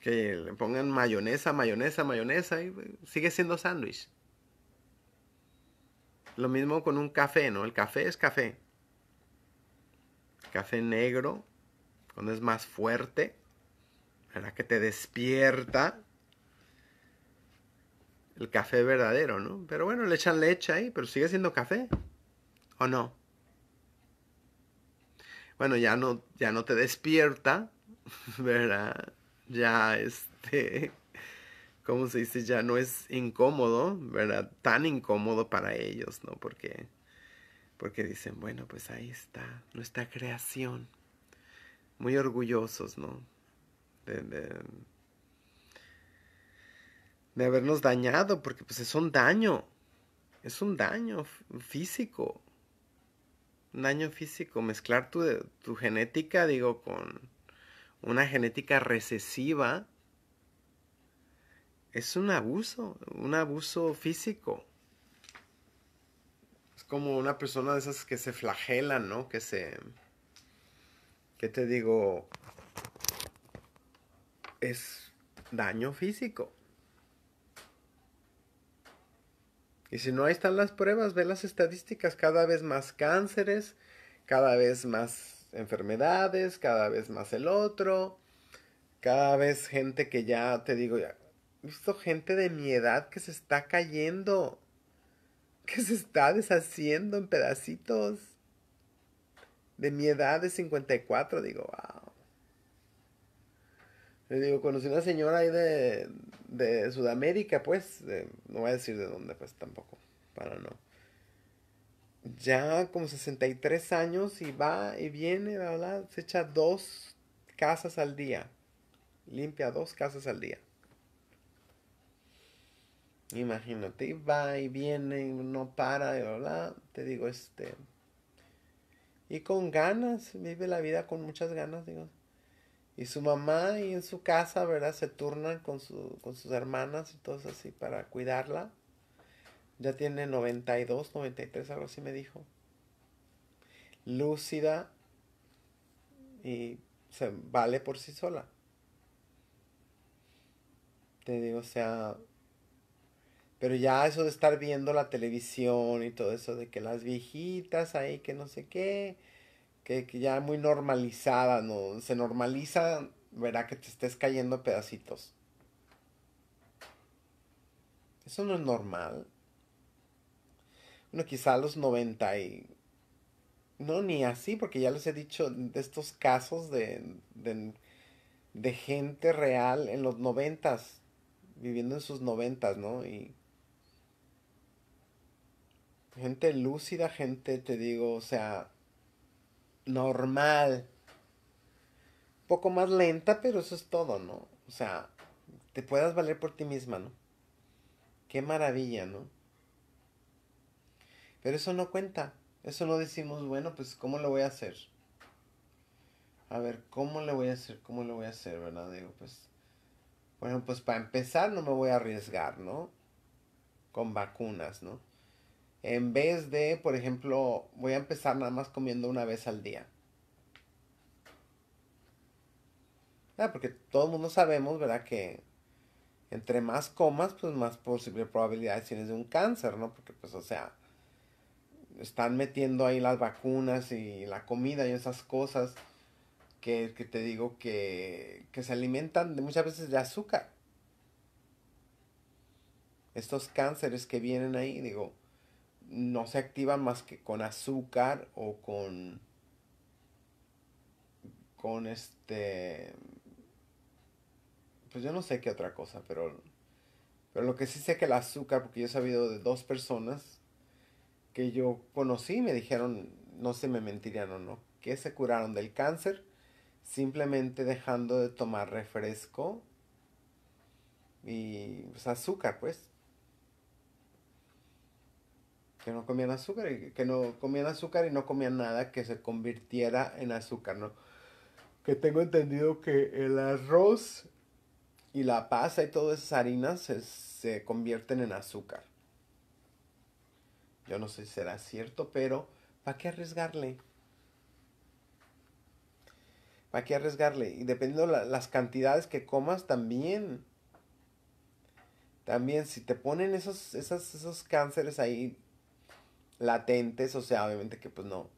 Que le pongan mayonesa, mayonesa, mayonesa y eh, sigue siendo sándwich. Lo mismo con un café, ¿no? El café es café. Café negro, cuando es más fuerte, ¿verdad? Que te despierta. El café verdadero, ¿no? Pero bueno, le echan leche ahí, pero sigue siendo café. ¿O no? Bueno, ya no, ya no te despierta, ¿verdad? Ya, este, ¿cómo se dice? Ya no es incómodo, ¿verdad? Tan incómodo para ellos, ¿no? Porque, porque dicen, bueno, pues ahí está nuestra creación. Muy orgullosos, ¿no? De, de, habernos dañado, porque pues es un daño, es un daño físico, un daño físico, mezclar tu genética, digo, con una genética recesiva, es un abuso, un abuso físico. Es como una persona de esas que se flagelan, ¿no? Que se... ¿Qué te digo? Es daño físico. Y si no, ahí están las pruebas, ve las estadísticas, cada vez más cánceres, cada vez más enfermedades, cada vez más el otro, cada vez gente que ya, te digo, ya, visto gente de mi edad que se está cayendo, que se está deshaciendo en pedacitos. De mi edad de 54, digo, wow. Le digo, conocí una señora ahí de, Sudamérica, pues, no voy a decir de dónde, pues tampoco, para no ya como 63 años y va y viene, bla, se echa dos casas al día. Limpia dos casas al día. Imagínate, va y viene, no para, y bla, Te digo, este. Y con ganas, vive la vida con muchas ganas, digo. Y su mamá y en su casa, ¿verdad? Se turnan con, su, con sus hermanas y todos así para cuidarla. Ya tiene 92, 93, algo así me dijo. Lúcida y se vale por sí sola. Te digo, o sea, pero ya eso de estar viendo la televisión y todo eso de que las viejitas ahí que no sé qué, que, ya muy normalizada, no se normaliza, verá que te estés cayendo pedacitos. Eso no es normal bueno, quizá a los 90 y... No, ni así, porque ya les he dicho de estos casos de, de, gente real en los noventas, viviendo en sus noventas, ¿no? Y gente lúcida, gente, te digo, o sea, normal. Un poco más lenta, pero eso es todo, ¿no? O sea, te puedas valer por ti misma, ¿no? Qué maravilla, ¿no? Pero eso no cuenta. Eso no decimos, bueno, pues ¿cómo lo voy a hacer? A ver, ¿cómo lo voy a hacer? ¿Cómo lo voy a hacer? ¿Verdad? Digo, pues, bueno, pues para empezar no me voy a arriesgar, ¿no? Con vacunas, ¿no? En vez de, por ejemplo, voy a empezar nada más comiendo una vez al día. Ah, porque todo el mundo sabemos, ¿verdad? Que entre más comas, pues más posible probabilidad tienes de un cáncer, ¿no? Porque, pues, o sea, están metiendo ahí las vacunas y la comida y esas cosas que, te digo que, se alimentan de, muchas veces de azúcar. Estos cánceres que vienen ahí, digo, no se activan más que con azúcar o con con este pues yo no sé qué otra cosa pero pero lo que sí sé que el azúcar porque yo he sabido de dos personas que yo conocí me dijeron, no se me mentirían o no, que se curaron del cáncer simplemente dejando de tomar refresco y pues, azúcar, pues. Que no comían azúcar y que no comían azúcar y no comían nada que se convirtiera en azúcar, ¿no? Que tengo entendido que el arroz y la pasta y todas esas harinas se convierten en azúcar. Yo no sé si será cierto, pero ¿para qué arriesgarle? ¿Para qué arriesgarle? Y dependiendo las cantidades que comas también. También si te ponen esos, cánceres ahí latentes, o sea, obviamente que pues no,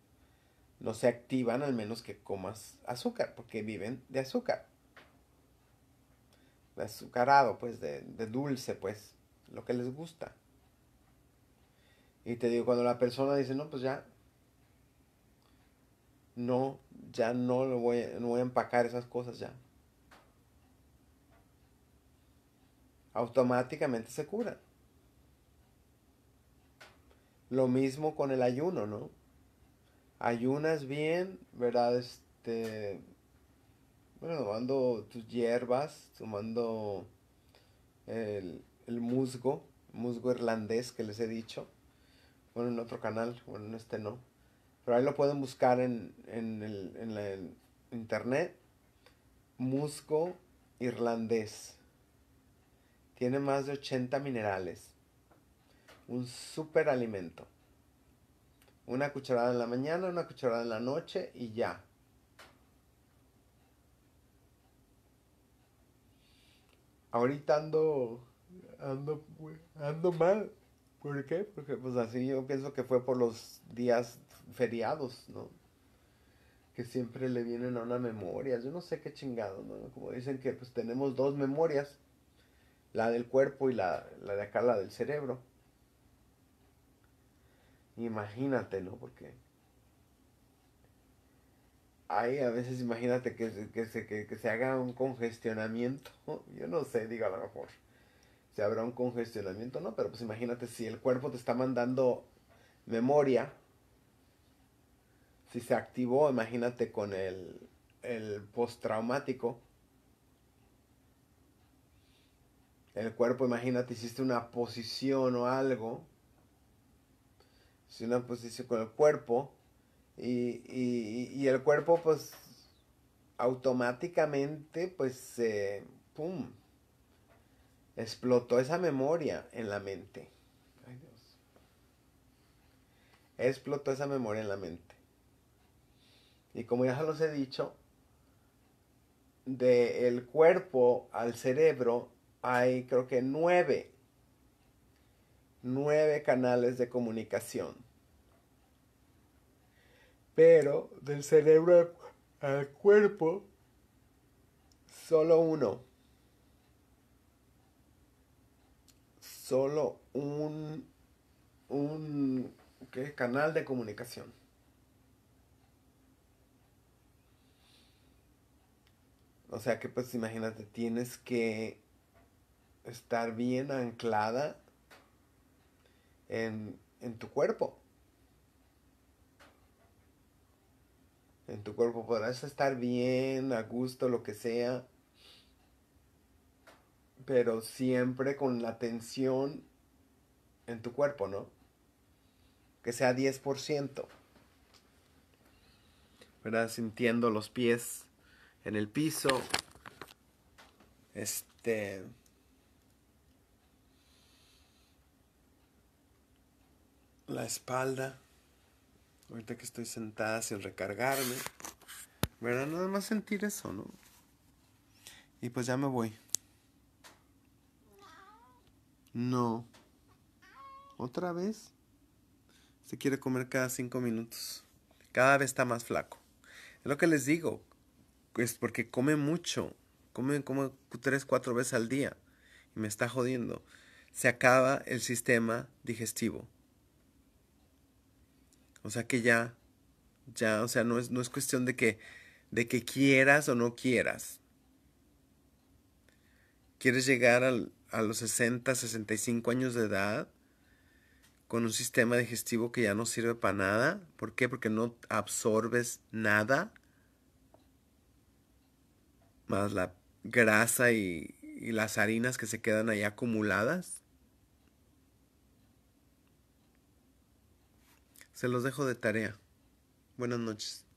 no se activan al menos que comas azúcar, porque viven de azúcar. De azucarado, pues, de, de dulce, pues, lo que les gusta. Y te digo, cuando la persona dice, no, pues ya, no, ya no, lo voy, no voy a empacar esas cosas ya. Automáticamente se cura Lo mismo con el ayuno, ¿no? Ayunas bien, ¿verdad? Este, bueno, tomando tus hierbas, tomando el, el musgo, musgo irlandés que les he dicho bueno, en otro canal, bueno, en este no. Pero ahí lo pueden buscar en, en, el, internet. Musgo irlandés. Tiene más de 80 minerales. Un super alimento. Una cucharada en la mañana, una cucharada en la noche y ya. Ahorita ando, ando, ando mal. ¿Por qué? Porque pues así yo pienso que fue por los días feriados, ¿no? Que siempre le vienen a una memoria, yo no sé qué chingado, ¿no? Como dicen que pues tenemos dos memorias, la del cuerpo y la, de acá, la del cerebro. Imagínate, ¿no? Porque Ahí a veces imagínate que, que, se, que, que se haga un congestionamiento. Yo no sé, digo a lo mejor si habrá un congestionamiento no, pero pues imagínate si el cuerpo te está mandando memoria, si se activó, imagínate con el, postraumático. El cuerpo, imagínate, hiciste una posición o algo. Si una posición con el cuerpo. Y, el cuerpo, pues, automáticamente, pues, se. pum, explotó esa memoria en la mente. Ay Dios. Explotó esa memoria en la mente. Y como ya se los he dicho, del cuerpo al cerebro hay creo que nueve, nueve canales de comunicación. Pero del cerebro al cuerpo, solo uno. solo un, un ¿qué canal de comunicación. O sea que pues imagínate, tienes que estar bien anclada en, en tu cuerpo. En tu cuerpo podrás estar bien, a gusto, lo que sea, pero siempre con la tensión en tu cuerpo, ¿no? Que sea 10%. ¿Verdad? Sintiendo los pies en el piso. Este... La espalda. Ahorita que estoy sentada sin recargarme. ¿Verdad? Nada más sentir eso, ¿no? Y pues ya me voy. No. ¿Otra vez? Se quiere comer cada cinco minutos. Cada vez está más flaco. Es lo que les digo. Es porque come mucho. Come, como tres, cuatro veces al día. Y me está jodiendo. Se acaba el sistema digestivo. O sea que ya. Ya, o sea, no es, no es cuestión de que, de que quieras o no quieras. Quieres llegar al, a los 60, 65 años de edad con un sistema digestivo que ya no sirve para nada. ¿Por qué? Porque no absorbes nada más la grasa y, y las harinas que se quedan ahí acumuladas. Se los dejo de tarea. Buenas noches.